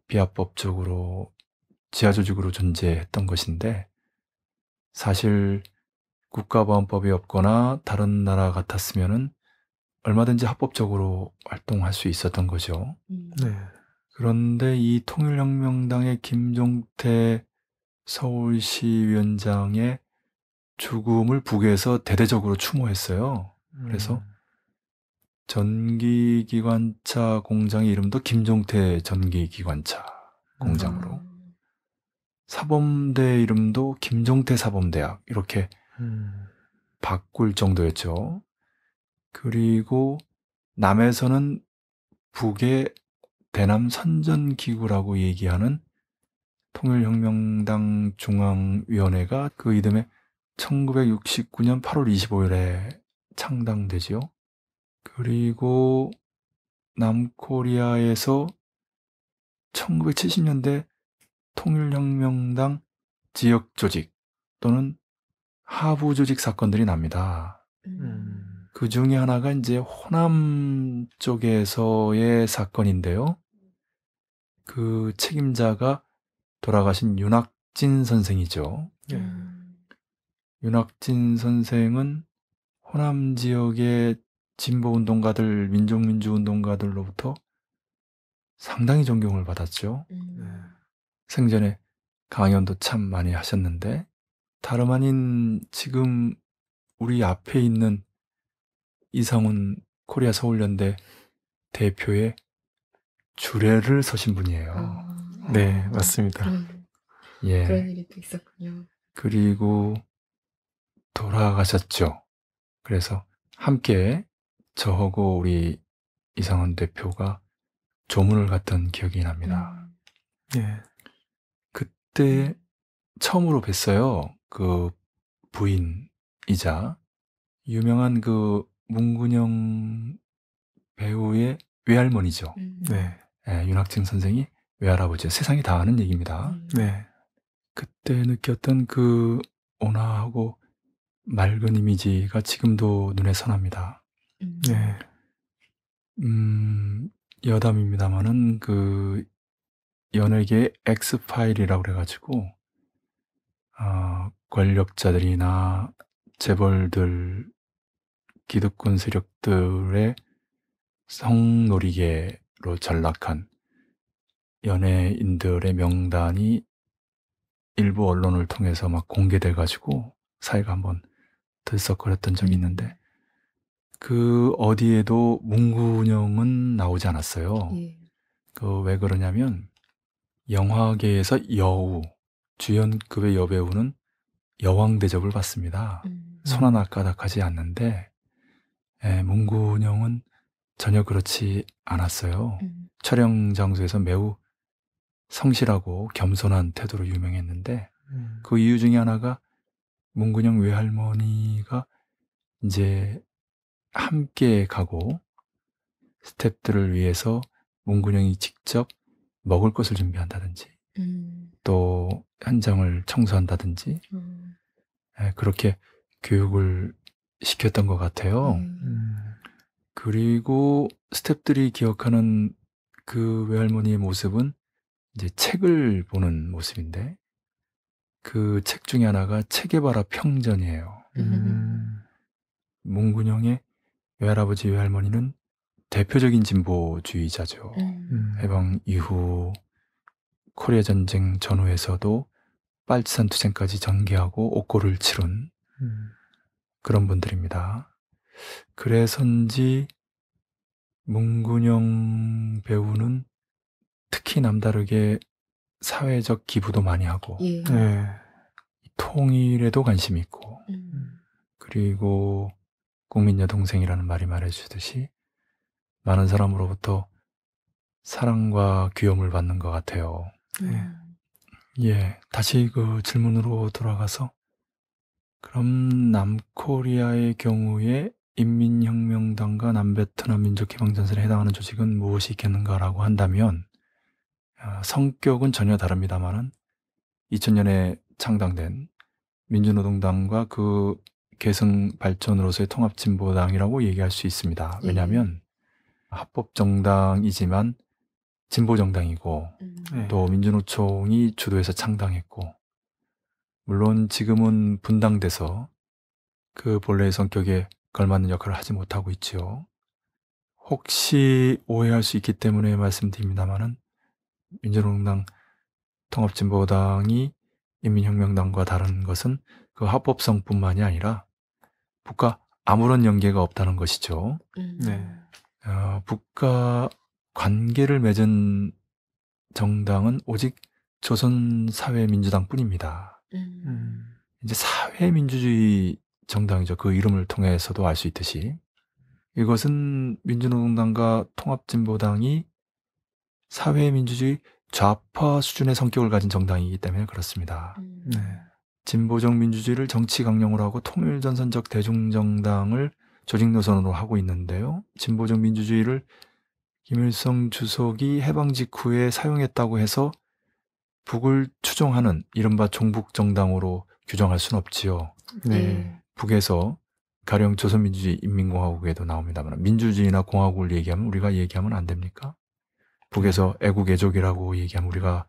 비합법적으로 지하조직으로 존재했던 것인데 사실 국가보안법이 없거나 다른 나라 같았으면은 얼마든지 합법적으로 활동할 수 있었던 거죠. 음. 네. 그런데 이 통일혁명당의 김종태 서울시위원장의 죽음을 북에서 대대적으로 추모했어요. 그래서 음. 전기기관차 공장의 이름도 김종태 전기기관차 공장으로 음. 사범대 이름도 김종태 사범대학 이렇게 음. 바꿀 정도였죠. 그리고 남에서는 북의 대남 선전기구라고 얘기하는 통일혁명당 중앙위원회가 그 이듬해 1969년 8월 25일에 창당되지요. 그리고 남코리아에서 1970년대 통일혁명당 지역 조직 또는 하부 조직 사건들이 납니다. 음. 그 중에 하나가 이제 호남 쪽에서의 사건인데요. 그 책임자가 돌아가신 윤학진 선생이죠. 네. 음. 윤학진 선생은 호남 지역의 진보 운동가들, 민족 민주 운동가들로부터 상당히 존경을 받았죠. 음. 네. 생전에 강연도 참 많이 하셨는데 다름 아닌 지금 우리 앞에 있는 이성훈 코리아 서울연대 대표의 주례를 서신 분이에요. 아, 네, 아, 맞습니다. 그런, 예. 그런 일이 또 있었군요. 그리고 돌아가셨죠. 그래서 함께 저하고 우리 이상원 대표가 조문을 갔던 기억이 납니다. 음. 예. 그때 음. 처음으로 뵀어요. 그 부인이자 유명한 그 문근영 배우의 외할머니죠. 음. 네. 예, 윤학진 선생이 외할아버지 세상이 다 아는 얘기입니다. 음. 네. 그때 느꼈던 그 온화하고 맑은 이미지가 지금도 눈에 선합니다. 네. 음, 음 여담입니다만은 그 연예계 X 파일이라고 그래가지고 어, 권력자들이나 재벌들, 기득권 세력들의 성놀이계로 전락한 연예인들의 명단이 일부 언론을 통해서 막 공개돼가지고 사회가 한번 들썩거렸던 적이 음. 있는데 그 어디에도 문구운영은 나오지 않았어요. 예. 그왜 그러냐면 영화계에서 여우, 주연급의 여배우는 여왕 대접을 받습니다. 음. 손 하나 까닥하지 않는데 예, 문구운영은 전혀 그렇지 않았어요. 음. 촬영 장소에서 매우 성실하고 겸손한 태도로 유명했는데 음. 그 이유 중에 하나가 문근영 외할머니가 이제 함께 가고 스탭들을 위해서 문근영이 직접 먹을 것을 준비한다든지 음. 또 현장을 청소한다든지 음. 예, 그렇게 교육을 시켰던 것 같아요. 음. 음. 그리고 스탭들이 기억하는 그 외할머니의 모습은 이제 책을 보는 모습인데 그 책 중에 하나가 체게바라 평전이에요. 음. 음. 문근영의 외할아버지, 외할머니는 대표적인 진보주의자죠. 음. 음. 해방 이후 코리아 전쟁 전후에서도 빨치산 투쟁까지 전개하고 옥고를 치룬 음. 그런 분들입니다. 그래서인지 문근영 배우는 특히 남다르게 사회적 기부도 많이 하고 예. 예. 통일에도 관심이 있고 음. 그리고 국민 여동생이라는 말이 말해주듯이 많은 사람으로부터 사랑과 귀여움을 받는 것 같아요. 음. 예, 다시 그 질문으로 돌아가서 그럼 남코리아의 경우에 인민혁명당과 남베트남 민족해방전선에 해당하는 조직은 무엇이 있겠는가라고 한다면 아, 성격은 전혀 다릅니다만은 2000년에 창당된 민주노동당과 그 개성 발전으로서의 통합진보당이라고 얘기할 수 있습니다. 예. 왜냐하면 합법 정당이지만 진보 정당이고 음. 또 네. 민주노총이 주도해서 창당했고 물론 지금은 분당돼서 그 본래의 성격에 걸맞는 역할을 하지 못하고 있지요. 혹시 오해할 수 있기 때문에 말씀드립니다만은 민주노총당 통합진보당이 인민혁명당과 다른 것은 그 합법성뿐만이 아니라 북과 아무런 연계가 없다는 것이죠. 음. 네. 어, 북과 관계를 맺은 정당은 오직 조선 사회민주당뿐입니다. 음. 이제 사회민주주의 정당이죠. 그 이름을 통해서도 알 수 있듯이 이것은 민주노동당과 통합진보당이 사회민주주의 좌파 수준의 성격을 가진 정당이기 때문에 그렇습니다. 음. 네. 진보적 민주주의를 정치 강령으로 하고 통일전선적 대중정당을 조직 노선으로 하고 있는데요. 진보적 민주주의를 김일성 주석이 해방 직후에 사용했다고 해서 북을 추종하는 이른바 종북 정당으로 규정할 순 없지요. 네. 북에서 가령 조선민주주의 인민공화국에도 나옵니다만 민주주의나 공화국을 얘기하면 우리가 얘기하면 안 됩니까? 북에서 애국애족이라고 얘기하면 우리가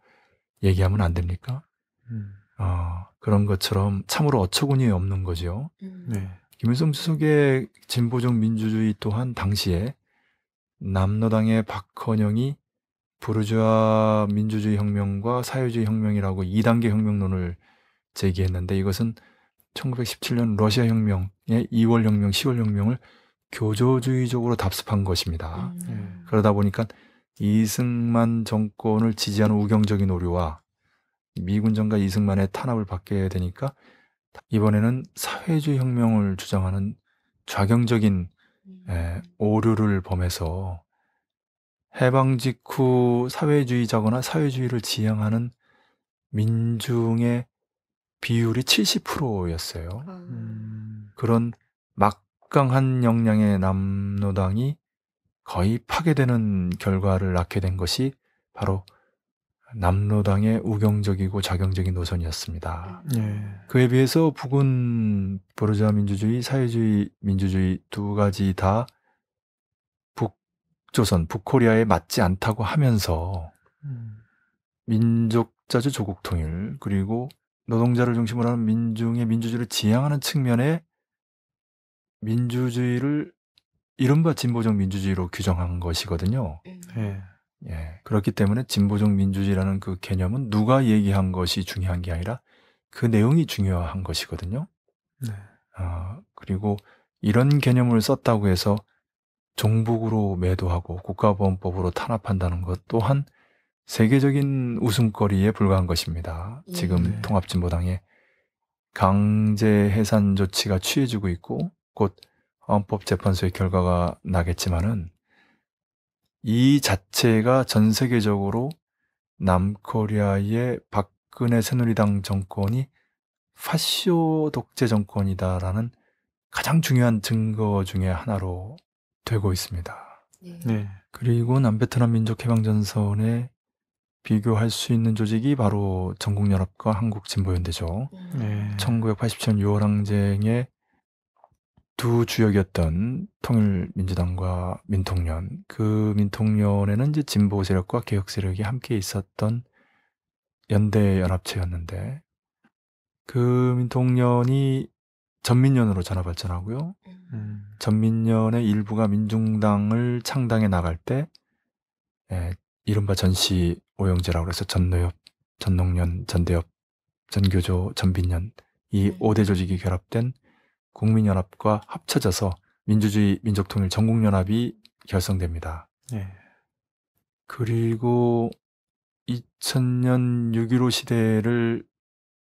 얘기하면 안 됩니까? 음. 어, 그런 것처럼 참으로 어처구니 없는 거죠. 음. 네. 김일성 주석의 진보적 민주주의 또한 당시에 남노당의 박헌영이 부르주아 민주주의 혁명과 사회주의 혁명이라고 2단계 혁명론을 제기했는데 이것은 1917년 러시아 혁명의 2월 혁명, 10월 혁명을 교조주의적으로 답습한 것입니다. 음. 네. 그러다 보니까 이승만 정권을 지지하는 우경적인 오류와 미군정과 이승만의 탄압을 받게 되니까 이번에는 사회주의 혁명을 주장하는 좌경적인 음. 예, 오류를 범해서 해방 직후 사회주의자거나 사회주의를 지향하는 민중의 비율이 70%였어요. 아. 음. 그런 막강한 역량의 남로당이 거의 파괴되는 결과를 낳게 된 것이 바로 남로당의 우경적이고 작용적인 노선이었습니다. 예. 그에 비해서 북은 보르자 민주주의, 사회주의 민주주의 두 가지 다 북조선, 북코리아에 맞지 않다고 하면서 음. 민족자주 조국 통일 그리고 노동자를 중심으로 하는 민중의 민주주의를 지향하는 측면에 민주주의를 이른바 진보적 민주주의로 규정한 것이거든요. 음. 예. 예. 그렇기 때문에 진보적 민주주의라는 그 개념은 누가 얘기한 것이 중요한 게 아니라 그 내용이 중요한 것이거든요. 네. 어, 그리고 이런 개념을 썼다고 해서 종북으로 매도하고 국가보안법으로 탄압한다는 것 또한 세계적인 웃음거리에 불과한 것입니다. 예. 지금 네. 통합진보당의 강제 해산 조치가 취해지고 있고 곧 헌법재판소의 결과가 나겠지만은 이 자체가 전 세계적으로 남코리아의 박근혜 새누리당 정권이 파쇼 독재 정권이다라는 가장 중요한 증거 중의 하나로 되고 있습니다. 네. 네. 그리고 남베트남 민족해방전선에 비교할 수 있는 조직이 바로 전국연합과 한국진보연대죠. 네. 1987년 6월 항쟁의 두 주역이었던 통일민주당과 민통련 그 민통련에는 이제 진보 세력과 개혁 세력이 함께 있었던 연대 연합체였는데 그 민통련이 전민련으로 전화 발전하고요. 음. 전민련의 일부가 민중당을 창당해 나갈 때 예, 이른바 전시 오영제라고 그래서 전노협, 전농련, 전대협, 전교조, 전빈련 이 네. 5대 조직이 결합된 국민연합과 합쳐져서 민주주의 민족통일 전국연합이 결성됩니다. 네. 그리고 2000년 6.15 시대를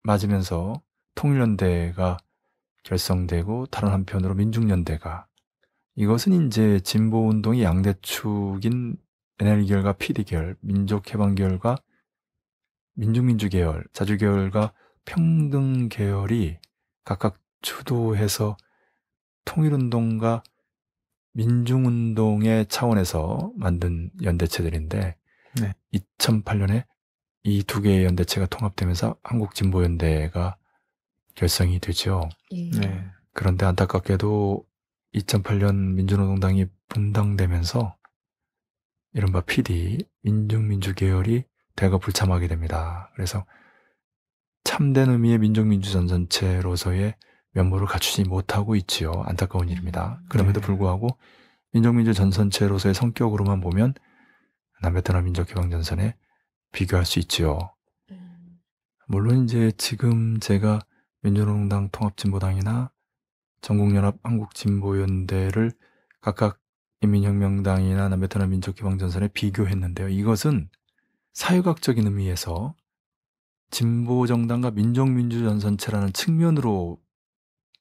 맞으면서 통일연대가 결성되고 다른 한편으로 민중연대가 이것은 이제 진보운동의 양대축인 NL결과 PD결, 민족해방결과 민중민주계열, 자주계열과 평등계열이 각각 주도해서 통일운동과 민중운동의 차원에서 만든 연대체들인데 네. 2008년에 이 두 개의 연대체가 통합되면서 한국진보연대가 결성이 되죠. 예. 네. 그런데 안타깝게도 2008년 민주노동당이 분당되면서 이른바 PD, 민중민주 계열이 대거 불참하게 됩니다. 그래서 참된 의미의 민족민주전 전체로서의 면모를 갖추지 못하고 있지요. 안타까운 음. 일입니다. 그럼에도 네. 불구하고 민족민주 전선체로서의 성격으로만 보면 남베트남 민족해방전선에 비교할 수 있지요. 음. 물론 이제 지금 제가 민주노동당 통합진보당이나 전국연합 한국진보연대를 각각 인민혁명당이나 남베트남 민족해방전선에 비교했는데요. 이것은 사회학적인 의미에서 진보정당과 민족민주전선체라는 측면으로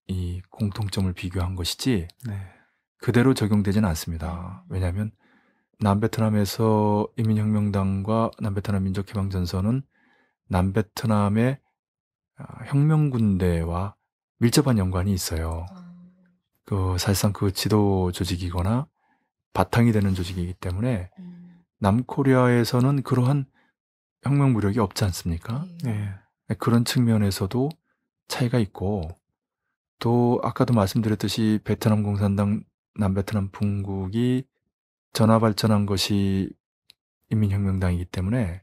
이 공통점을 비교한 것이지 네. 그대로 적용되지는 않습니다. 음. 왜냐하면 남베트남에서 인민혁명당과 남베트남 민족해방전선은 남베트남의 아, 혁명군대와 밀접한 연관이 있어요. 아. 그 사실상 그 지도 조직이거나 바탕이 되는 조직이기 때문에 음. 남코리아에서는 그러한 혁명 무력이 없지 않습니까? 네. 네 그런 측면에서도 차이가 있고 또 아까도 말씀드렸듯이 베트남 공산당 남베트남 분국이 전화 발전한 것이 인민혁명당이기 때문에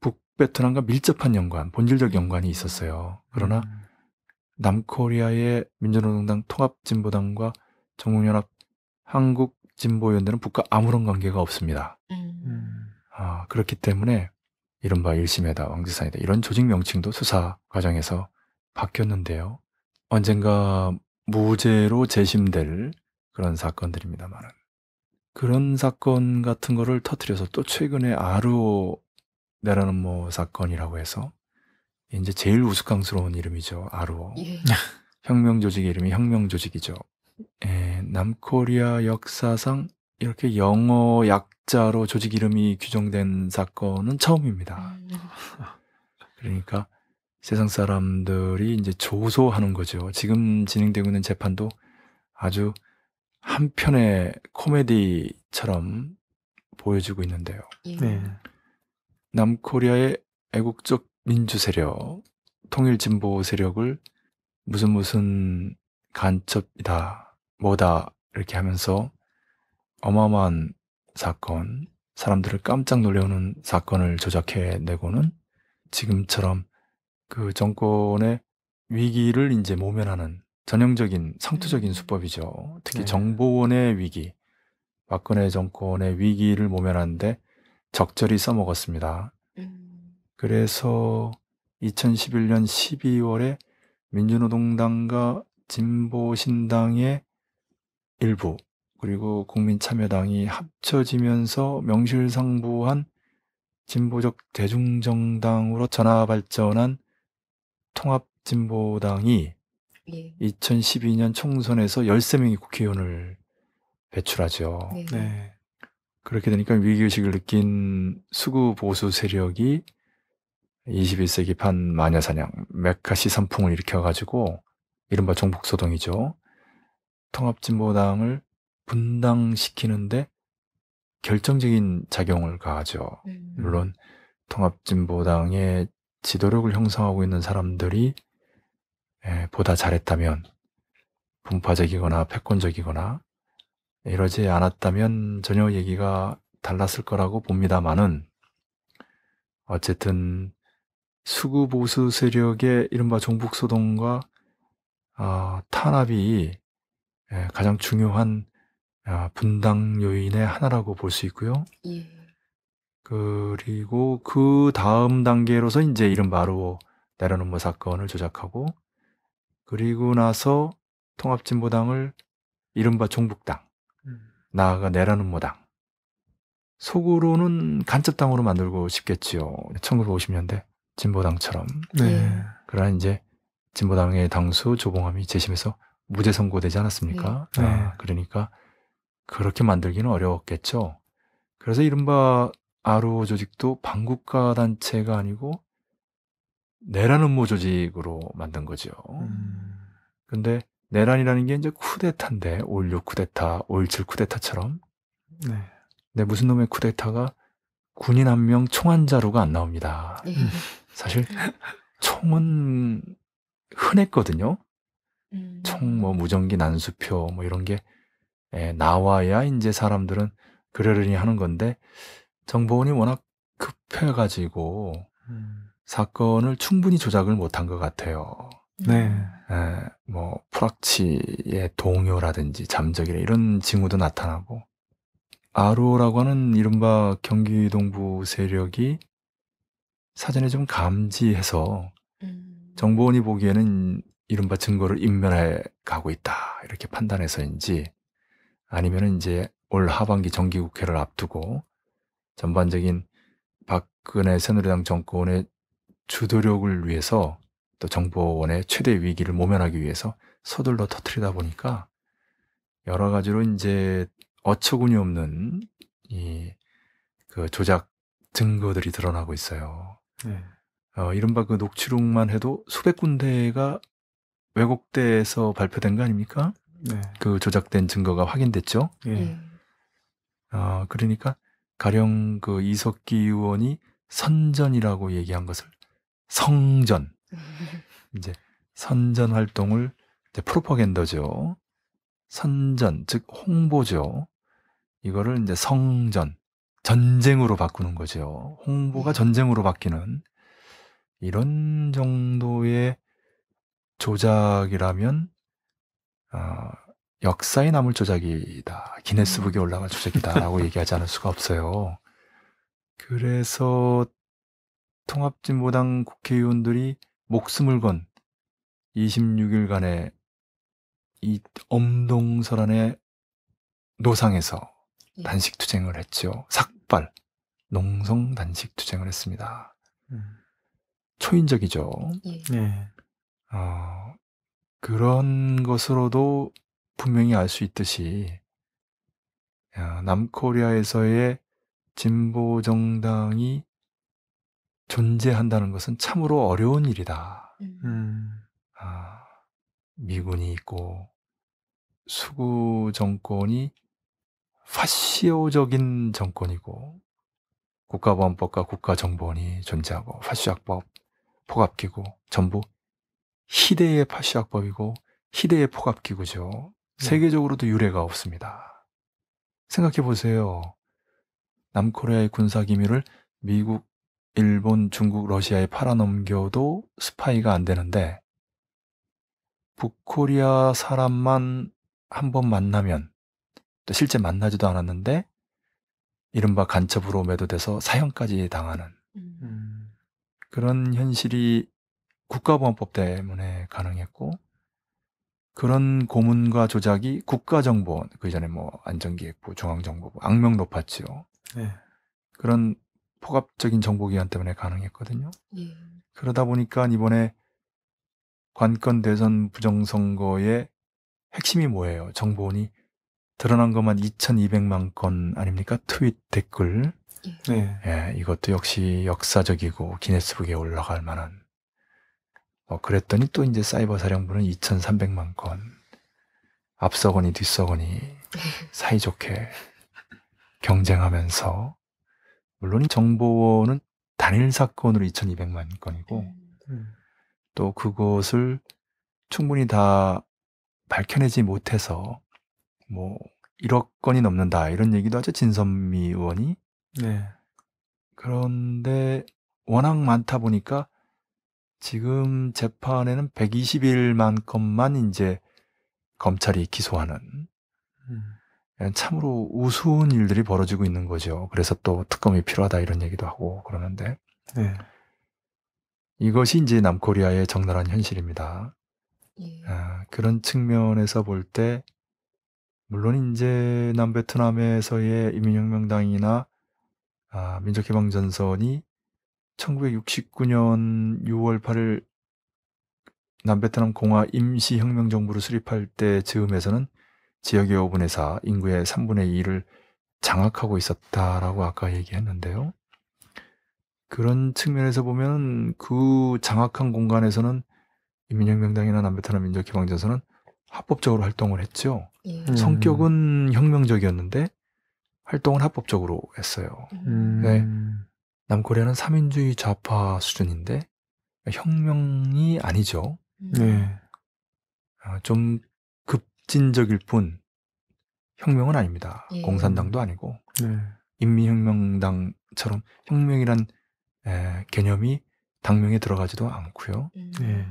북베트남과 밀접한 연관, 본질적 연관이 있었어요. 그러나 음. 남코리아의 민주노동당 통합진보당과 정국연합 한국진보연대는 북과 아무런 관계가 없습니다. 음. 아, 그렇기 때문에 이른바 일심에다 왕지산이다 이런 조직 명칭도 수사 과정에서 바뀌었는데요. 언젠가 무죄로 재심될 그런 사건들입니다마는 그런 사건 같은 거를 터트려서 또 최근에 아르 내라는 뭐 사건이라고 해서 이제 제일 우스꽝스러운 이름이죠. 아르 예. 혁명 조직 이름이 혁명 조직이죠. 에, 예, 남코리아 역사상 이렇게 영어 약자로 조직 이름이 규정된 사건은 처음입니다. 음, 네. 그러니까 세상 사람들이 이제 조소하는 거죠. 지금 진행되고 있는 재판도 아주 한편의 코미디처럼 보여주고 있는데요. 예. 네. 남코리아의 애국적 민주 세력, 통일 진보 세력을 무슨 무슨 간첩이다, 뭐다, 이렇게 하면서 어마어마한 사건, 사람들을 깜짝 놀래오는 사건을 조작해내고는 지금처럼 그 정권의 위기를 인제 모면하는 전형적인 상투적인 음. 수법이죠. 특히 네. 정보원의 위기, 박근혜 정권의 위기를 모면하는데 적절히 써먹었습니다. 음. 그래서 2011년 12월에 민주노동당과 진보신당의 일부 그리고 국민참여당이 합쳐지면서 명실상부한 진보적 대중정당으로 전화 발전한 통합진보당이 예. 2012년 총선에서 13명의 국회의원을 배출하죠. 네. 네. 그렇게 되니까 위기의식을 느낀 수구 보수 세력이 21세기판 마녀사냥, 메카시 선풍을 일으켜가지고 이른바 종북소동이죠. 통합진보당을 분당시키는데 결정적인 작용을 가하죠. 음. 물론 통합진보당의 지도력을 형성하고 있는 사람들이 예, 보다 잘했다면 분파적이거나 패권적이거나 이러지 않았다면 전혀 얘기가 달랐을 거라고 봅니다만은 어쨌든 수구 보수 세력의 이른바 종북 소동과 어, 아, 탄압이 예, 가장 중요한 아, 분당 요인의 하나라고 볼 수 있고요. 예. 그리고 그 다음 단계로서 인제 이른바 로르오내란음 뭐 사건을 조작하고 그리고 나서 통합진보당을 이른바 종북당, 음. 나아가 내라는모당 속으로는 간첩당으로 만들고 싶겠지요. 1950년대 진보당처럼. 네. 네. 그러나 이제 진보당의 당수 조봉암이 재심에서 무죄 선고되지 않았습니까? 네. 네. 아, 그러니까 그렇게 만들기는 어려웠겠죠. 그래서 이른바 아로 조직도 반국가 단체가 아니고 내란 음모 조직으로 만든 거죠. 음. 근데 내란이라는 게 이제 쿠데타인데 올6 쿠데타, 올7 쿠데타처럼. 네. 근데 무슨 놈의 쿠데타가 군인 한 명 총 한 자루가 안 나옵니다. 예. 사실 네. 총은 흔했거든요. 총뭐 음. 무전기 난수표 뭐 이런 게 에, 예, 나와야 이제 사람들은 그러려니 하는 건데 정보원이 워낙 급해가지고 음. 사건을 충분히 조작을 못한 것 같아요. 네. 네. 뭐 프락치의 동요라든지 잠적이라 이런 징후도 나타나고 아로라고 하는 이른바 경기동부 세력이 사전에 좀 감지해서 음. 정보원이 보기에는 이른바 증거를 인멸해 가고 있다 이렇게 판단해서인지 아니면은 이제 올 하반기 정기국회를 앞두고 전반적인 박근혜 새누리당 정권의 주도력을 위해서 또 정보원의 최대 위기를 모면하기 위해서 서둘러 터트리다 보니까 여러 가지로 이제 어처구니 없는 이 그 조작 증거들이 드러나고 있어요. 네. 어, 이른바 그 녹취록만 해도 수백 군데가 왜곡돼서 발표된 거 아닙니까? 네. 그 조작된 증거가 확인됐죠. 네. 어, 그러니까 가령 그 이석기 의원이 선전이라고 얘기한 것을 성전 이제 선전 활동을 이제 프로파겐더죠. 선전 즉 홍보죠. 이거를 이제 성전 전쟁으로 바꾸는 거죠. 홍보가 네. 전쟁으로 바뀌는 이런 정도의 조작이라면 어, 역사에 남을 조작이다. 기네스북에 음. 올라갈 조작이다라고 얘기하지 않을 수가 없어요. 그래서 통합진보당 국회의원들이 목숨을 건 26일간의 이 엄동설안의 노상에서 예. 단식 투쟁을 했죠. 삭발, 농성 단식 투쟁을 했습니다. 음. 초인적이죠. 예. 네. 어, 그런 것으로도 분명히 알 수 있듯이 남코리아에서의 진보 정당이 존재한다는 것은 참으로 어려운 일이다. 음. 아, 미군이 있고 수구 정권이 파시오적인 정권이고 국가보안법과 국가정보원이 존재하고 파시학법, 포갑기구 전부 희대의 파시학법이고 희대의 포갑기구죠. 네. 세계적으로도 유례가 없습니다. 생각해 보세요. 남코리아의 군사 기밀을 미국, 일본, 중국, 러시아에 팔아넘겨도 스파이가 안 되는데 북코리아 사람만 한 번 만나면 또 실제 만나지도 않았는데 이른바 간첩으로 매도돼서 사형까지 당하는 음. 음. 그런 현실이 국가보안법 때문에 가능했고 그런 고문과 조작이 국가정보원, 그 이전에 뭐 안전기획부, 중앙정보부, 악명 높았지요. 네. 그런 포괄적인 정보기관 때문에 가능했거든요. 예. 그러다 보니까 이번에 관건 대선 부정선거의 핵심이 뭐예요? 정보원이 드러난 것만 2,200만 건 아닙니까? 트윗 댓글. 예. 네. 예, 이것도 역시 역사적이고 기네스북에 올라갈 만한 어, 그랬더니 또 이제 사이버 사령부는 2,300만 건, 앞서거니 뒤서거니 사이좋게 경쟁하면서, 물론 정보원은 단일 사건으로 2,200만 건이고, 네, 네. 또 그것을 충분히 다 밝혀내지 못해서, 뭐, 1억 건이 넘는다, 이런 얘기도 하죠, 진선미 의원이. 네. 그런데 워낙 많다 보니까 지금 재판에는 1 2 0일만 건만 이제 검찰이 기소하는 음. 예, 참으로 우스운 일들이 벌어지고 있는 거죠. 그래서 또 특검이 필요하다 이런 얘기도 하고 그러는데 네. 이것이 이제 남코리아의 적나라한 현실입니다. 예. 아, 그런 측면에서 볼 때 물론 이제 남베트남에서의 이민혁명당이나 아, 민족해방전선이 1969년 6월 8일 남베트남 공화 임시혁명 정부를 수립할 때 즈음에서는 지역의 5분의 4, 인구의 3분의 2를 장악하고 있었다라고 아까 얘기했는데요. 그런 측면에서 보면 그 장악한 공간에서는 인민혁명당이나 남베트남 민족해방전선은 합법적으로 활동을 했죠. 예. 음. 성격은 혁명적이었는데 활동은 합법적으로 했어요. 음. 네. 남코리아는 3인주의 좌파 수준인데 혁명이 아니죠. 음. 네. 아, 좀 급진적일 뿐 혁명은 아닙니다. 예. 공산당도 아니고 네. 인민혁명당처럼 혁명이란 에, 개념이 당명에 들어가지도 않고요. 음. 네.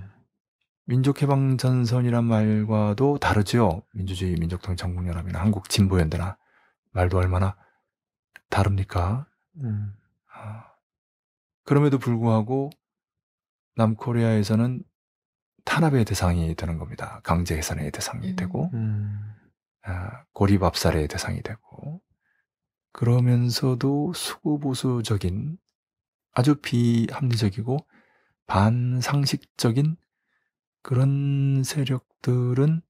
민족해방전선이란 말과도 다르지요. 민주주의 민족통일 전국연합이나 한국진보연대나 말도 얼마나 다릅니까? 음. 아, 그럼에도 불구하고 남코리아에서는 탄압의 대상이 되는 겁니다. 강제 해산의 대상이 음. 되고 음. 아, 고립 압살의 대상이 되고 그러면서도 수구 보수적인 아주 비합리적이고 반상식적인 그런 세력들은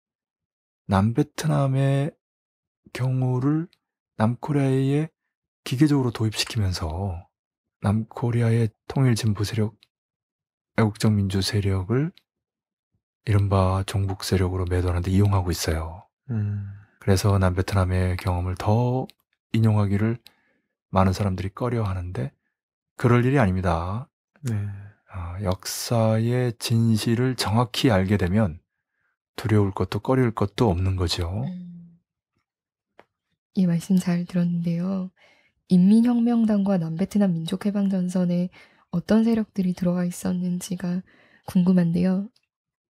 남베트남의 경우를 남코리아에 기계적으로 도입시키면서 남코리아의 통일 진보 세력, 애국적 민주 세력을 이른바 종북 세력으로 매도하는데 이용하고 있어요. 음. 그래서 남베트남의 경험을 더 인용하기를 많은 사람들이 꺼려 하는데 그럴 일이 아닙니다. 네. 아, 역사의 진실을 정확히 알게 되면 두려울 것도 꺼릴 것도 없는 거죠. 음. 이 말씀 잘 들었는데요. 인민혁명당과 남베트남 민족해방전선에 어떤 세력들이 들어가 있었는지가 궁금한데요.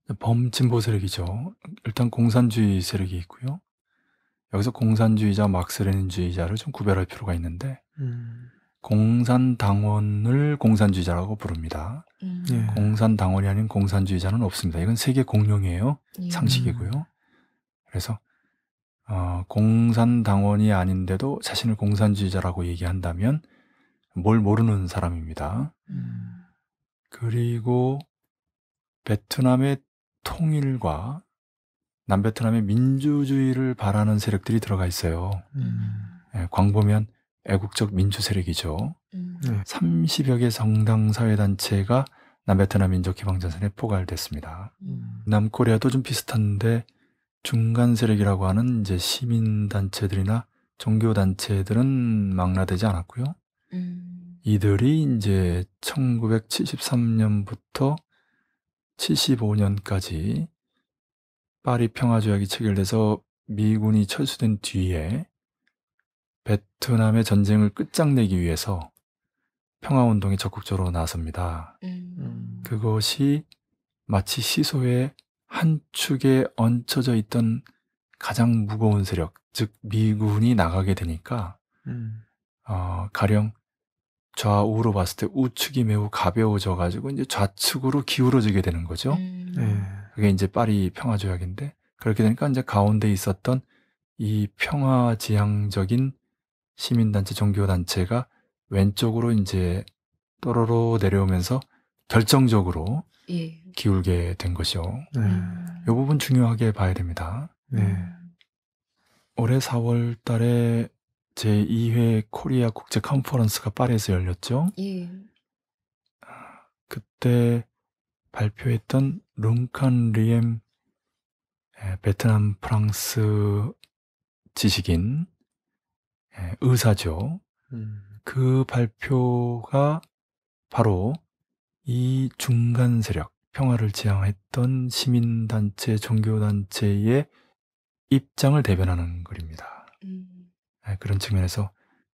네, 범진보 세력이죠. 일단 공산주의 세력이 있고요. 여기서 공산주의자, 막스레닌주의자를 좀 구별할 필요가 있는데 음. 공산당원을 공산주의자라고 부릅니다. 음. 예. 공산당원이 아닌 공산주의자는 없습니다. 이건 세계 공룡이에요. 예. 상식이고요. 그래서 어, 공산당원이 아닌데도 자신을 공산주의자라고 얘기한다면 뭘 모르는 사람입니다. 음. 그리고 베트남의 통일과 남베트남의 민주주의를 바라는 세력들이 들어가 있어요. 음. 예, 광보면 애국적 민주 세력이죠. 음. 30여 개성당 사회단체가 남베트남 민족 해방전선에 포괄됐습니다. 음. 남코리아도 좀 비슷한데 중간 세력이라고 하는 이제 시민단체들이나 종교단체들은 망라되지 않았고요. 음. 이들이 이제 1973년부터 75년까지 파리 평화조약이 체결돼서 미군이 철수된 뒤에 베트남의 전쟁을 끝장내기 위해서 평화운동에 적극적으로 나섭니다. 음. 음. 그것이 마치 시소의 한 축에 얹혀져 있던 가장 무거운 세력, 즉 미군이 나가게 되니까 음. 어, 가령 좌우로 봤을 때 우측이 매우 가벼워져 가지고 이제 좌측으로 기울어지게 되는 거죠. 음. 네. 그게 이제 파리 평화 조약인데 그렇게 되니까 이제 가운데 있었던 이 평화 지향적인 시민단체, 종교단체가 왼쪽으로 이제 또로로 내려오면서 결정적으로 예. 기울게 된 것이요. 네. 이 음. 부분 중요하게 봐야 됩니다. 네. 음. 올해 4월 달에 제2회 코리아 국제 컨퍼런스가 파리에서 열렸죠. 예. 그때 발표했던 룽칸 리엠 베트남 프랑스 지식인 의사죠. 음. 그 발표가 바로 이 중간 세력, 평화를 지향했던 시민단체, 종교단체의 입장을 대변하는 글입니다. 음. 네, 그런 측면에서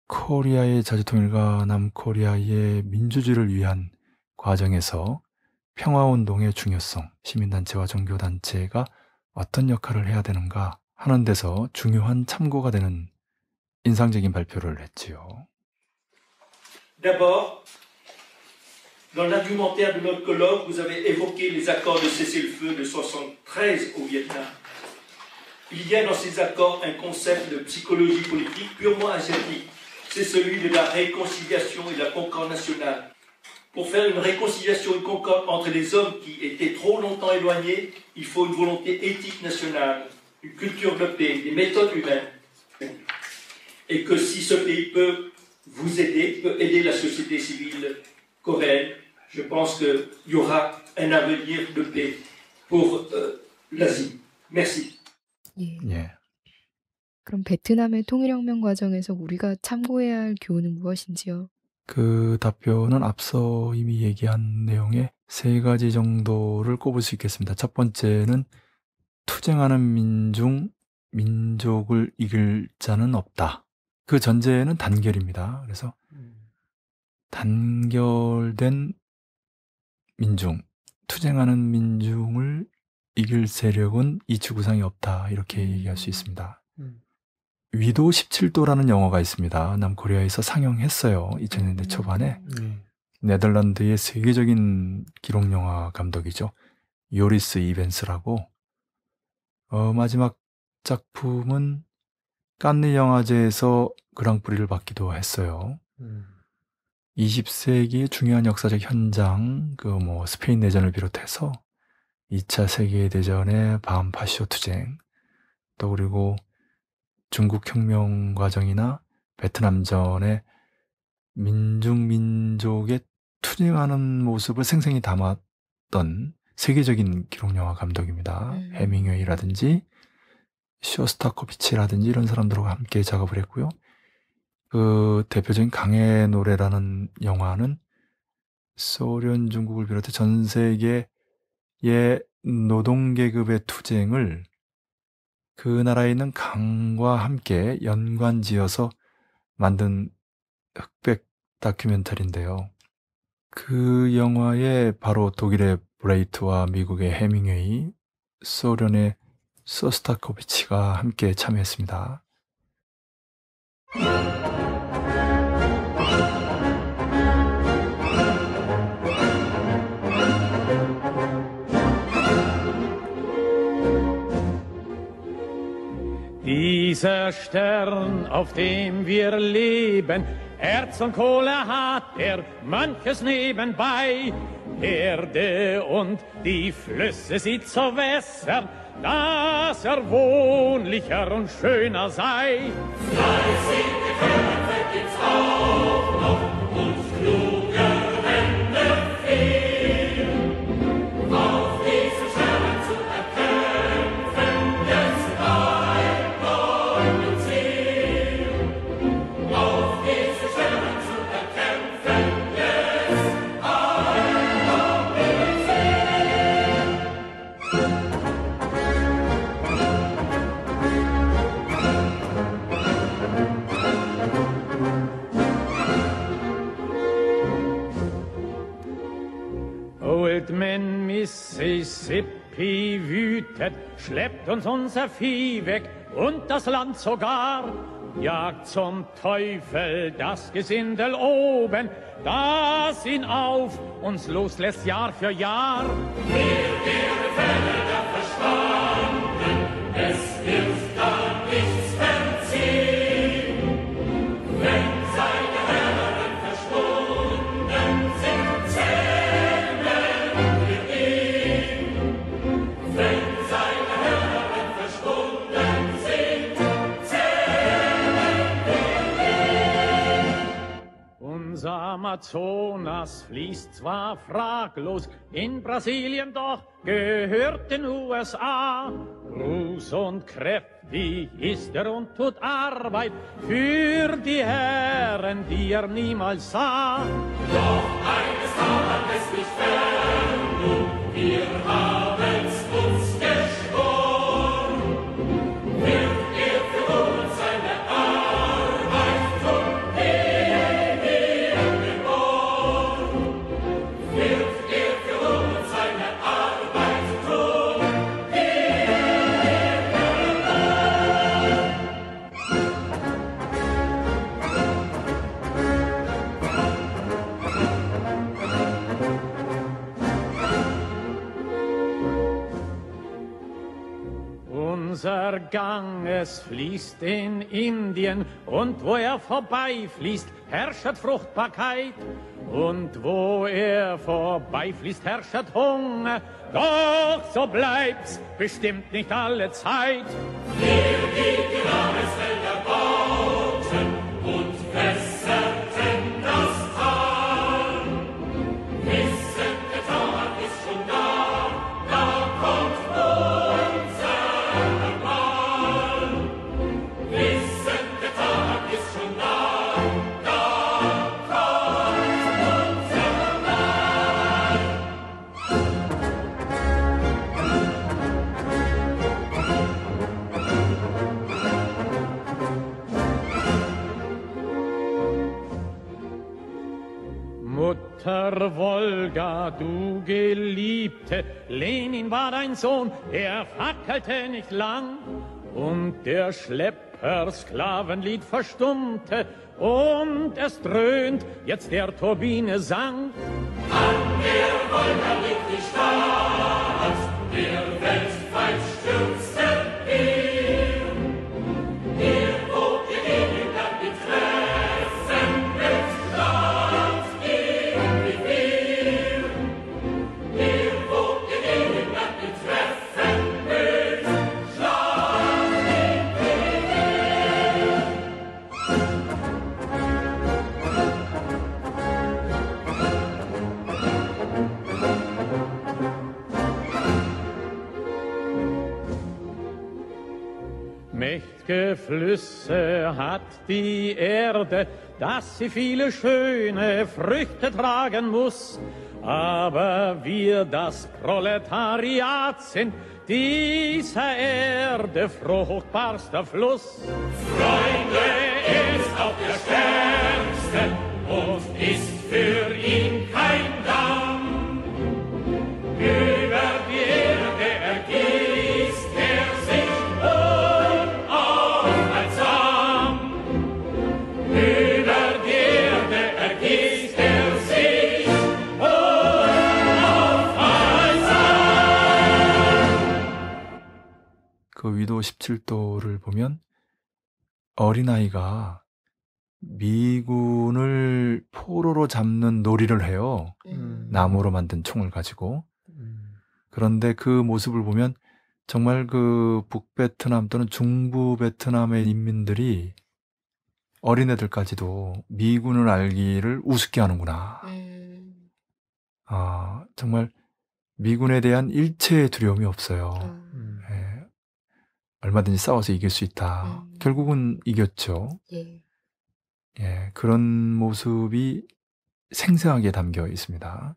코리아의 자주통일과 남코리아의 민주주의를 위한 과정에서 평화운동의 중요성, 시민단체와 종교단체가 어떤 역할을 해야 되는가 하는 데서 중요한 참고가 되는 인상적인 발표를 했지요. 네, 뭐. Dans l'argumentaire de notre colloque, vous avez évoqué les accords de cessez-le-feu de 1973 au Vietnam. Il y a dans ces accords un concept de psychologie politique purement asiatique. C'est celui de la réconciliation et de la concorde nationale. Pour faire une réconciliation et une concorde entre les hommes qui étaient trop longtemps éloignés, il faut une volonté éthique nationale, une culture de paix, des méthodes humaines. Et que si ce pays peut vous aider, peut aider la société civile coréenne, je pense qu'il y aura un avenir de paix pour euh, l'Asie. Merci. 예. 예. 그럼 베트남의 통일혁명 과정에서 우리가 참고해야 할 교훈은 무엇인지요? 그 답변은 앞서 이미 얘기한 내용의 세 가지 정도를 꼽을 수 있겠습니다. 첫 번째는 투쟁하는 민중, 민족을 이길 자는 없다. 그 전제는 단결입니다. 그래서 음. 단결된 민중, 투쟁하는 민중을 이길 세력은 이치 구상이 없다 이렇게 음. 얘기할 수 있습니다. 음. 위도 17도라는 영화가 있습니다. 남코리아에서 상영했어요. 2000년대 음. 초반에 음. 네덜란드의 세계적인 기록 영화 감독이죠. 요리스 이벤스라고 어, 마지막 작품은 깐느 영화제에서 그랑프리를 받기도 했어요. 음. 2 0세기 중요한 역사적 현장, 그 뭐 스페인 내전을 비롯해서 2차 세계대전의 반파시오 투쟁, 또 그리고 중국 혁명 과정이나 베트남전의 민중민족의 투쟁하는 모습을 생생히 담았던 세계적인 기록 영화 감독입니다. 음. 해밍웨이라든지 쇼스타코비치라든지 이런 사람들과 함께 작업을 했고요. 그 대표적인 강의 노래라는 영화는 소련, 중국을 비롯해 전 세계의 노동 계급의 투쟁을 그 나라에 있는 강과 함께 연관지어서 만든 흑백 다큐멘터리인데요. 그 영화에 바로 독일의 브레이트와 미국의 해밍웨이, 소련의 소스타코비치가 함께 참여했습니다. Dieser Stern, auf dem wir leben, Erz und Kohle hat er manches nebenbei. Erde und die Flüsse sie zu wässern, dass er wohnlicher und schöner sei. Fleißige Köpfe gibt's auch noch schleppt uns unser Vieh weg und das Land sogar. Jagt zum Teufel das Gesindel oben, das ihn auf uns loslässt Jahr für Jahr. Wir, wir Felder verschwunden. Amazonas fließt zwar fraglos, in Brasilien doch gehört den USA. Gruß und kräftig ist er und tut Arbeit für die Herren, die er niemals sah. Doch eines haben es nicht fern, wir haben's Unser Gang, es fließt in Indien und wo er vorbeifließt, herrscht Fruchtbarkeit. Und wo er vorbeifließt, herrscht Hunger. Doch so bleibt's bestimmt nicht alle Zeit. Hier geht die Namenswelt der Bau. Lenin war dein Sohn, er fackelte nicht lang. Und der Schlepper-Sklavenlied verstummte und es dröhnt, jetzt der Turbine sang. An der Wolke liegt die Stadt, der Weltfeind stürzt. starke Flüsse hat die Erde, dass sie viele schöne Früchte tragen muss. Aber wir, das Proletariat, sind dieser Erde fruchtbarster Fluss. Freunde ist auch der Stärkste und ist für ihn kein Damm. 그 위도 17도를 보면 어린아이가 미군을 포로로 잡는 놀이를 해요. 음. 나무로 만든 총을 가지고. 음. 그런데 그 모습을 보면 정말 그 북베트남 또는 중부 베트남의 인민들이 어린애들까지도 미군을 알기를 우습게 하는구나. 음. 아, 정말 미군에 대한 일체의 두려움이 없어요. 아. 음. 얼마든지 싸워서 이길 수 있다. 음. 결국은 이겼죠. 예. 예, 그런 모습이 생생하게 담겨 있습니다.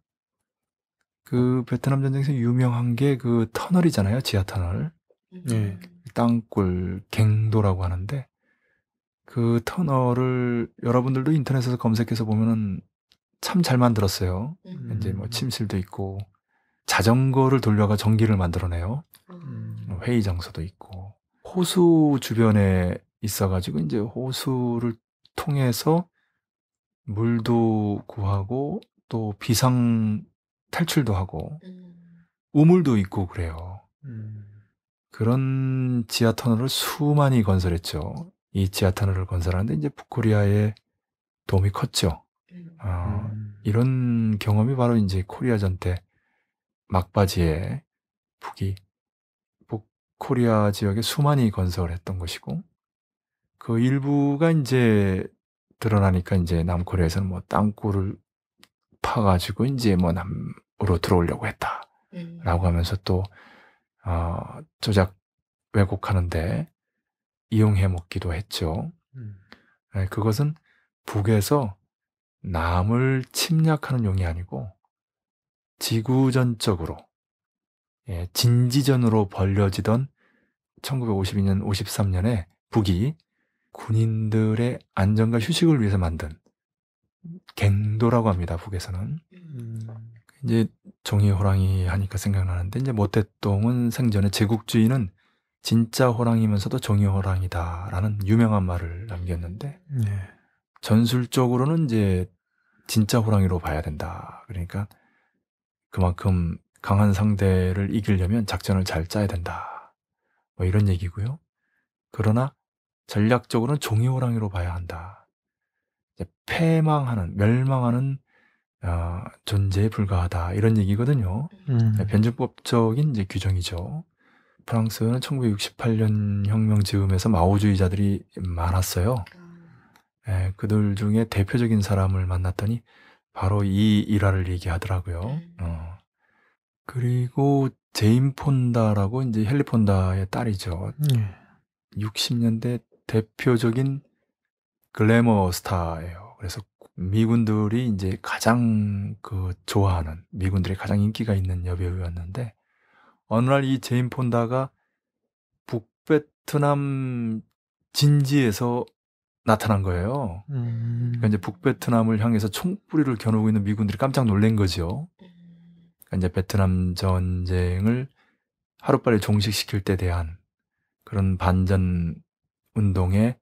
그 어. 베트남 전쟁에서 유명한 게 그 터널이잖아요. 지하 터널. 음. 예. 땅굴 갱도라고 하는데 그 터널을 여러분들도 인터넷에서 검색해서 보면은 참 잘 만들었어요. 음. 이제 뭐 침실도 있고 자전거를 돌려가 전기를 만들어내요. 음. 회의 장소도 있고 호수 주변에 있어가지고 이제 호수를 통해서 물도 구하고 또 비상 탈출도 하고 음. 우물도 있고 그래요. 음. 그런 지하 터널을 수많이 건설했죠. 이 지하 터널을 건설하는데 이제 북코리아의 도움이 컸죠. 음. 어, 이런 경험이 바로 이제 코리아전 때 막바지에 북이 코리아 지역에 수많이 건설했던 것이고 그 일부가 이제 드러나니까 이제 남코리아에서는 뭐 땅굴을 파가지고 이제 뭐 남으로 들어오려고 했다라고 음. 하면서 또 어, 조작 왜곡하는데 이용해 먹기도 했죠. 음. 네, 그것은 북에서 남을 침략하는 용이 아니고 지구전적으로 예, 진지전으로 벌려지던 1952년, 53년에 북이 군인들의 안전과 휴식을 위해서 만든 갱도라고 합니다. 북에서는. 음. 이제 종이 호랑이 하니까 생각나는데 이제 모태똥은 생전에 제국주의는 진짜 호랑이면서도 종이 호랑이다라는 유명한 말을 남겼는데 네. 전술적으로는 이제 진짜 호랑이로 봐야 된다. 그러니까 그만큼 강한 상대를 이기려면 작전을 잘 짜야 된다. 뭐 이런 얘기고요. 그러나 전략적으로는 종이호랑이로 봐야 한다. 패망하는, 멸망하는 어, 존재에 불과하다 이런 얘기거든요. 음. 네, 변증법적인 이제 규정이죠. 프랑스는 1968년 혁명 즈음에서 마오주의자들이 많았어요. 음. 예, 그들 중에 대표적인 사람을 만났더니 바로 이 일화를 얘기하더라고요. 음. 어. 그리고 제인 폰다라고 인제 헨리 폰다의 딸이죠. 네. 예. 60년대 대표적인 글래머 스타예요. 그래서 미군들이 인제 가장 그 좋아하는 미군들이 가장 인기가 있는 여배우였는데 어느 날 이 제인 폰다가 북베트남 진지에서 나타난 거예요. 음. 그러니까 이제 북베트남을 향해서 총뿌리를 겨누고 있는 미군들이 깜짝 놀란 거죠. 이제 베트남 전쟁을 하루빨리 종식시킬 때 대한 그런 반전 운동에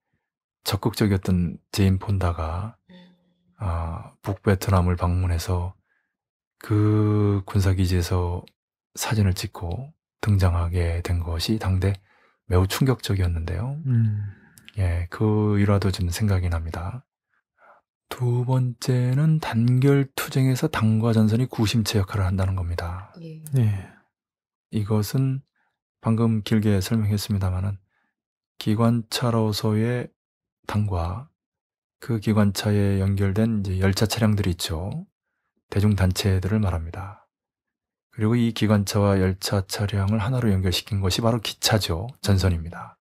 적극적이었던 제인 폰다가 음. 아, 북베트남을 방문해서 그 군사기지에서 사진을 찍고 등장하게 된 것이 당대 매우 충격적이었는데요. 음. 예, 그 일화도 좀 생각이 납니다. 두 번째는 단결 투쟁에서 당과 전선이 구심체 역할을 한다는 겁니다. 예. 예. 이것은 방금 길게 설명했습니다마는 기관차로서의 당과 그 기관차에 연결된 열차 차량들이 있죠. 대중단체들을 말합니다. 그리고 이 기관차와 열차 차량을 하나로 연결시킨 것이 바로 기차죠. 전선입니다.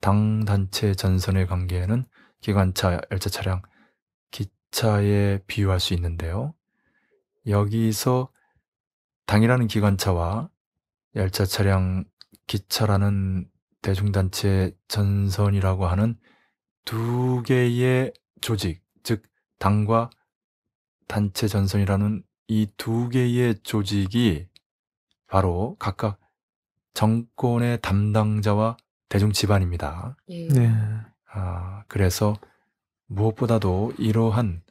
당, 단체, 전선의 관계는 기관차, 열차 차량, 기관차에 비유할 수 있는데요. 여기서 당이라는 기관차와 열차 차량 기차라는 대중단체 전선이라고 하는 두 개의 조직, 즉 당과 단체 전선이라는 이 두 개의 조직이 바로 각각 정권의 담당자와 대중 집안입니다. 예. 네. 아, 그래서 무엇보다도 이러한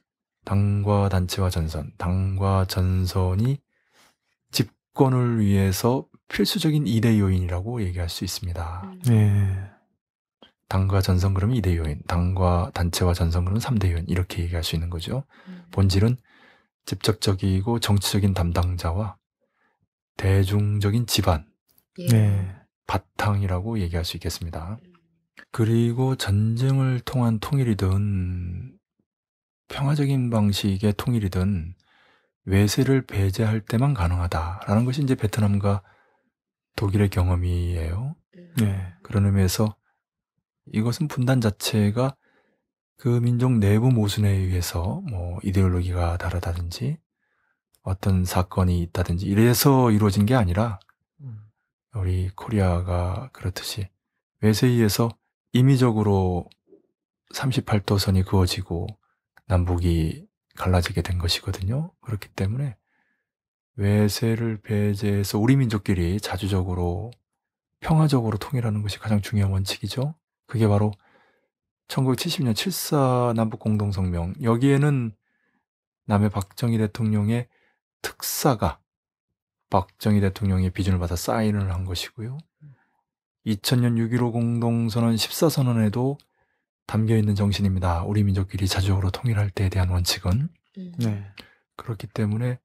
당과 단체와 전선, 당과 전선이 집권을 위해서 필수적인 이대 요인이라고 얘기할 수 있습니다. 음. 네. 당과 전선 그러면 이대 요인, 당과 단체와 전선 그러면 삼대 요인 이렇게 얘기할 수 있는 거죠. 음. 본질은 직접적이고 정치적인 담당자와 대중적인 집안 예. 네. 바탕이라고 얘기할 수 있겠습니다. 음. 그리고 전쟁을 통한 통일이든 평화적인 방식의 통일이든 외세를 배제할 때만 가능하다라는 것이 이제 베트남과 독일의 경험이에요. 음. 네. 그런 의미에서 이것은 분단 자체가 그 민족 내부 모순에 의해서 뭐 이데올로기가 다르다든지 어떤 사건이 있다든지 이래서 이루어진 게 아니라 음. 우리 코리아가 그렇듯이 외세에 의해서 임의적으로 38도선이 그어지고 남북이 갈라지게 된 것이거든요. 그렇기 때문에 외세를 배제해서 우리 민족끼리 자주적으로 평화적으로 통일하는 것이 가장 중요한 원칙이죠. 그게 바로 1970년 7사 남북공동성명. 여기에는 남의 박정희 대통령의 특사가 박정희 대통령의 비준을 받아 사인을 한 것이고요. 2000년 6.15 공동선언 14선언에도 담겨 있는 정신입니다. 우리 민족끼리 자주적으로 통일할 때에 대한 원칙은 음. 네. 그렇기 때문에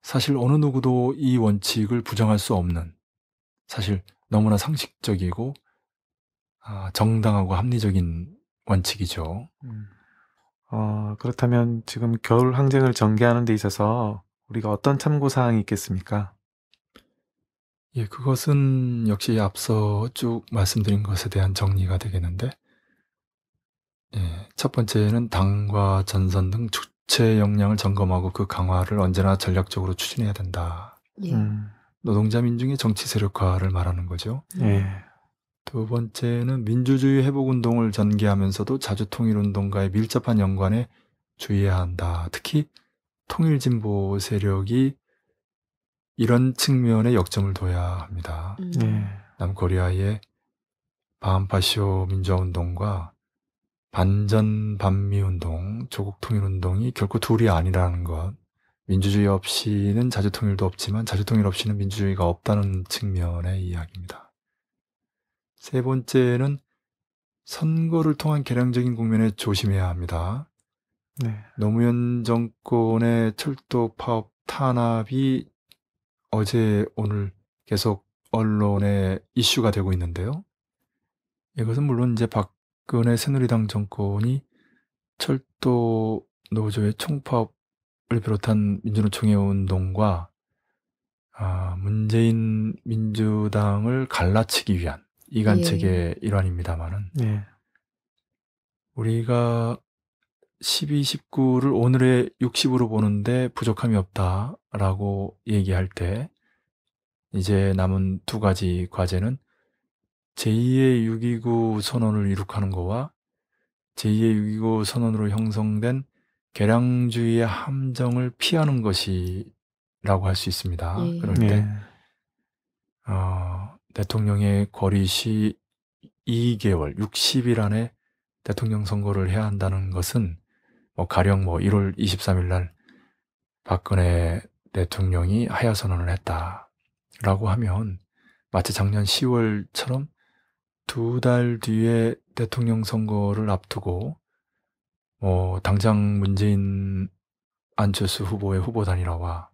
사실 어느 누구도 이 원칙을 부정할 수 없는 사실 너무나 상식적이고 아, 정당하고 합리적인 원칙이죠. 음. 어, 그렇다면 지금 겨울 항쟁을 전개하는 데 있어서 우리가 어떤 참고 사항이 있겠습니까? 예, 그것은 역시 앞서 쭉 말씀드린 것에 대한 정리가 되겠는데 예, 첫 번째는 당과 전선 등 주체 역량을 점검하고 그 강화를 언제나 전략적으로 추진해야 된다. 예. 음. 노동자 민중의 정치 세력화를 말하는 거죠. 예. 예. 두 번째는 민주주의 회복 운동을 전개하면서도 자주 통일 운동과의 밀접한 연관에 주의해야 한다. 특히 통일 진보 세력이 이런 측면에 역점을 둬야 합니다. 음. 예. 남코리아의 반암파쇼 민주화 운동과 반전 반미 운동, 조국 통일 운동이 결코 둘이 아니라는 것. 민주주의 없이는 자주 통일도 없지만 자주 통일 없이는 민주주의가 없다는 측면의 이야기입니다. 세 번째는 선거를 통한 개량적인 국면에 조심해야 합니다. 네. 노무현 정권의 철도 파업 탄압이 어제 오늘 계속 언론의 이슈가 되고 있는데요. 이것은 물론 이제 박그 은혜 새누리당 정권이 철도 노조의 총파업을 비롯한 민주노총의 운동과 아, 문재인 민주당을 갈라치기 위한 이간책의 예. 일환입니다만은 예. 우리가 12, 19를 오늘의 60으로 보는데 부족함이 없다라고 얘기할 때 이제 남은 두 가지 과제는 제2의 6.29 선언을 이룩하는 거와 제2의 6.29 선언으로 형성된 개량주의의 함정을 피하는 것이라고 할 수 있습니다. 예. 그런데 예. 네. 어, 대통령의 거리 시 2개월, 60일 안에 대통령 선거를 해야 한다는 것은 뭐 가령 뭐 1월 23일 날 박근혜 대통령이 하야 선언을 했다라고 하면 마치 작년 10월처럼 두달 뒤에 대통령 선거를 앞두고 뭐 당장 문재인 안철수 후보의 후보 단일화와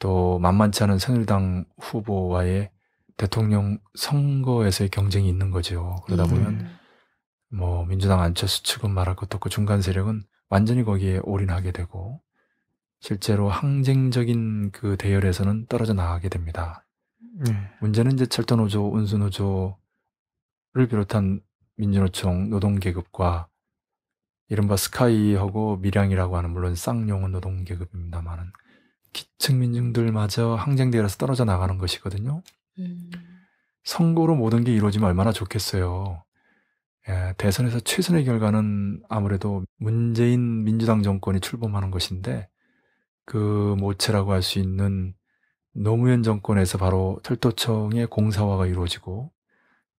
또 만만치 않은 새누리당 후보와의 대통령 선거에서의 경쟁이 있는 거죠. 그러다 보면 네. 뭐 민주당 안철수 측은 말할 것도 없고 중간 세력은 완전히 거기에 올인하게 되고 실제로 항쟁적인 그 대열에서는 떨어져 나가게 됩니다. 네. 문제는 이제 철도노조, 운수노조, 를 비롯한 민주노총 노동계급과 이른바 스카이하고 밀양이라고 하는 물론 쌍용은 노동계급입니다만은 기층 민중들마저 항쟁대회서 떨어져 나가는 것이거든요. 음. 선거로 모든 게 이루어지면 얼마나 좋겠어요. 예, 대선에서 최선의 결과는 아무래도 문재인 민주당 정권이 출범하는 것인데 그 모체라고 할 수 있는 노무현 정권에서 바로 철도청의 공사화가 이루어지고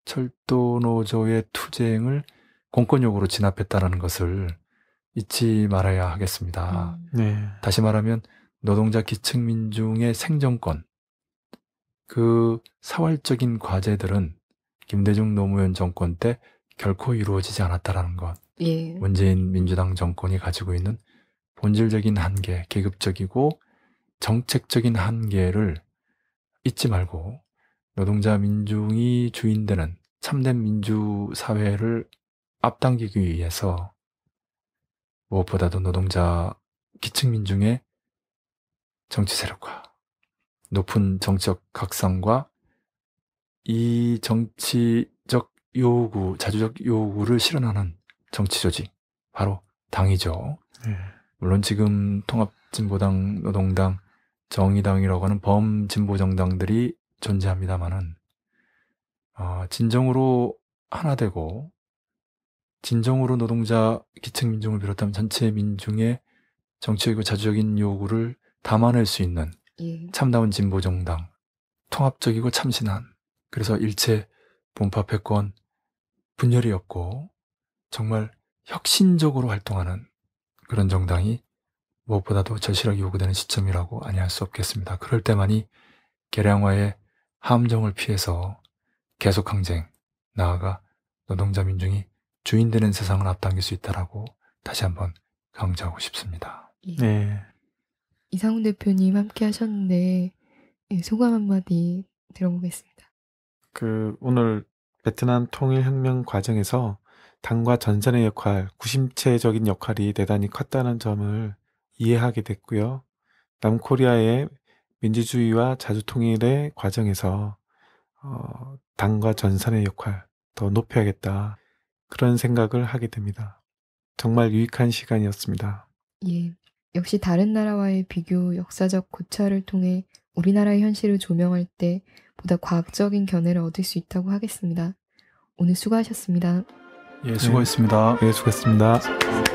철도 노조의 투쟁을 공권력으로 진압했다라는 것을 잊지 말아야 하겠습니다. 음. 네. 다시 말하면 노동자 기층 민중의 생존권 그 사활적인 과제들은 김대중 노무현 정권 때 결코 이루어지지 않았다라는 것. 예. 문재인 민주당 정권이 가지고 있는 본질적인 한계, 계급적이고 정책적인 한계를 잊지 말고 노동자 민중이 주인되는 참된 민주 사회를 앞당기기 위해서 무엇보다도 노동자 기층 민중의 정치 세력과 높은 정치적 각성과 이 정치적 요구, 자주적 요구를 실현하는 정치 조직, 바로 당이죠. 네. 물론 지금 통합진보당, 노동당, 정의당이라고 하는 범진보 정당들이 존재합니다만은 어, 진정으로 하나 되고 진정으로 노동자 기층 민중을 비롯한 전체 민중의 정치적이고 자주적인 요구를 담아낼 수 있는 예. 참다운 진보 정당 통합적이고 참신한 그래서 일체 본파 패권 분열이 없고 정말 혁신적으로 활동하는 그런 정당이 무엇보다도 절실하게 요구되는 시점이라고 아니할 수 없겠습니다. 그럴 때만이 계량화의 함정을 피해서 계속 항쟁, 나아가 노동자 민중이 주인되는 세상을 앞당길 수 있다라고 다시 한번 강조하고 싶습니다. 예. 네. 이상훈 대표님 함께 하셨는데 예, 소감 한마디 들어보겠습니다. 그 오늘 베트남 통일혁명 과정에서 당과 전선의 역할, 구심체적인 역할이 대단히 컸다는 점을 이해하게 됐고요. 남코리아의 민주주의와 자주통일의 과정에서 어, 당과 전선의 역할 더 높여야겠다 그런 생각을 하게 됩니다. 정말 유익한 시간이었습니다. 예, 역시 다른 나라와의 비교 역사적 고찰을 통해 우리나라의 현실을 조명할 때 보다 과학적인 견해를 얻을 수 있다고 하겠습니다. 오늘 수고하셨습니다. 예, 네, 수고했습니다. 예, 수고했습니다. 수고했습니다.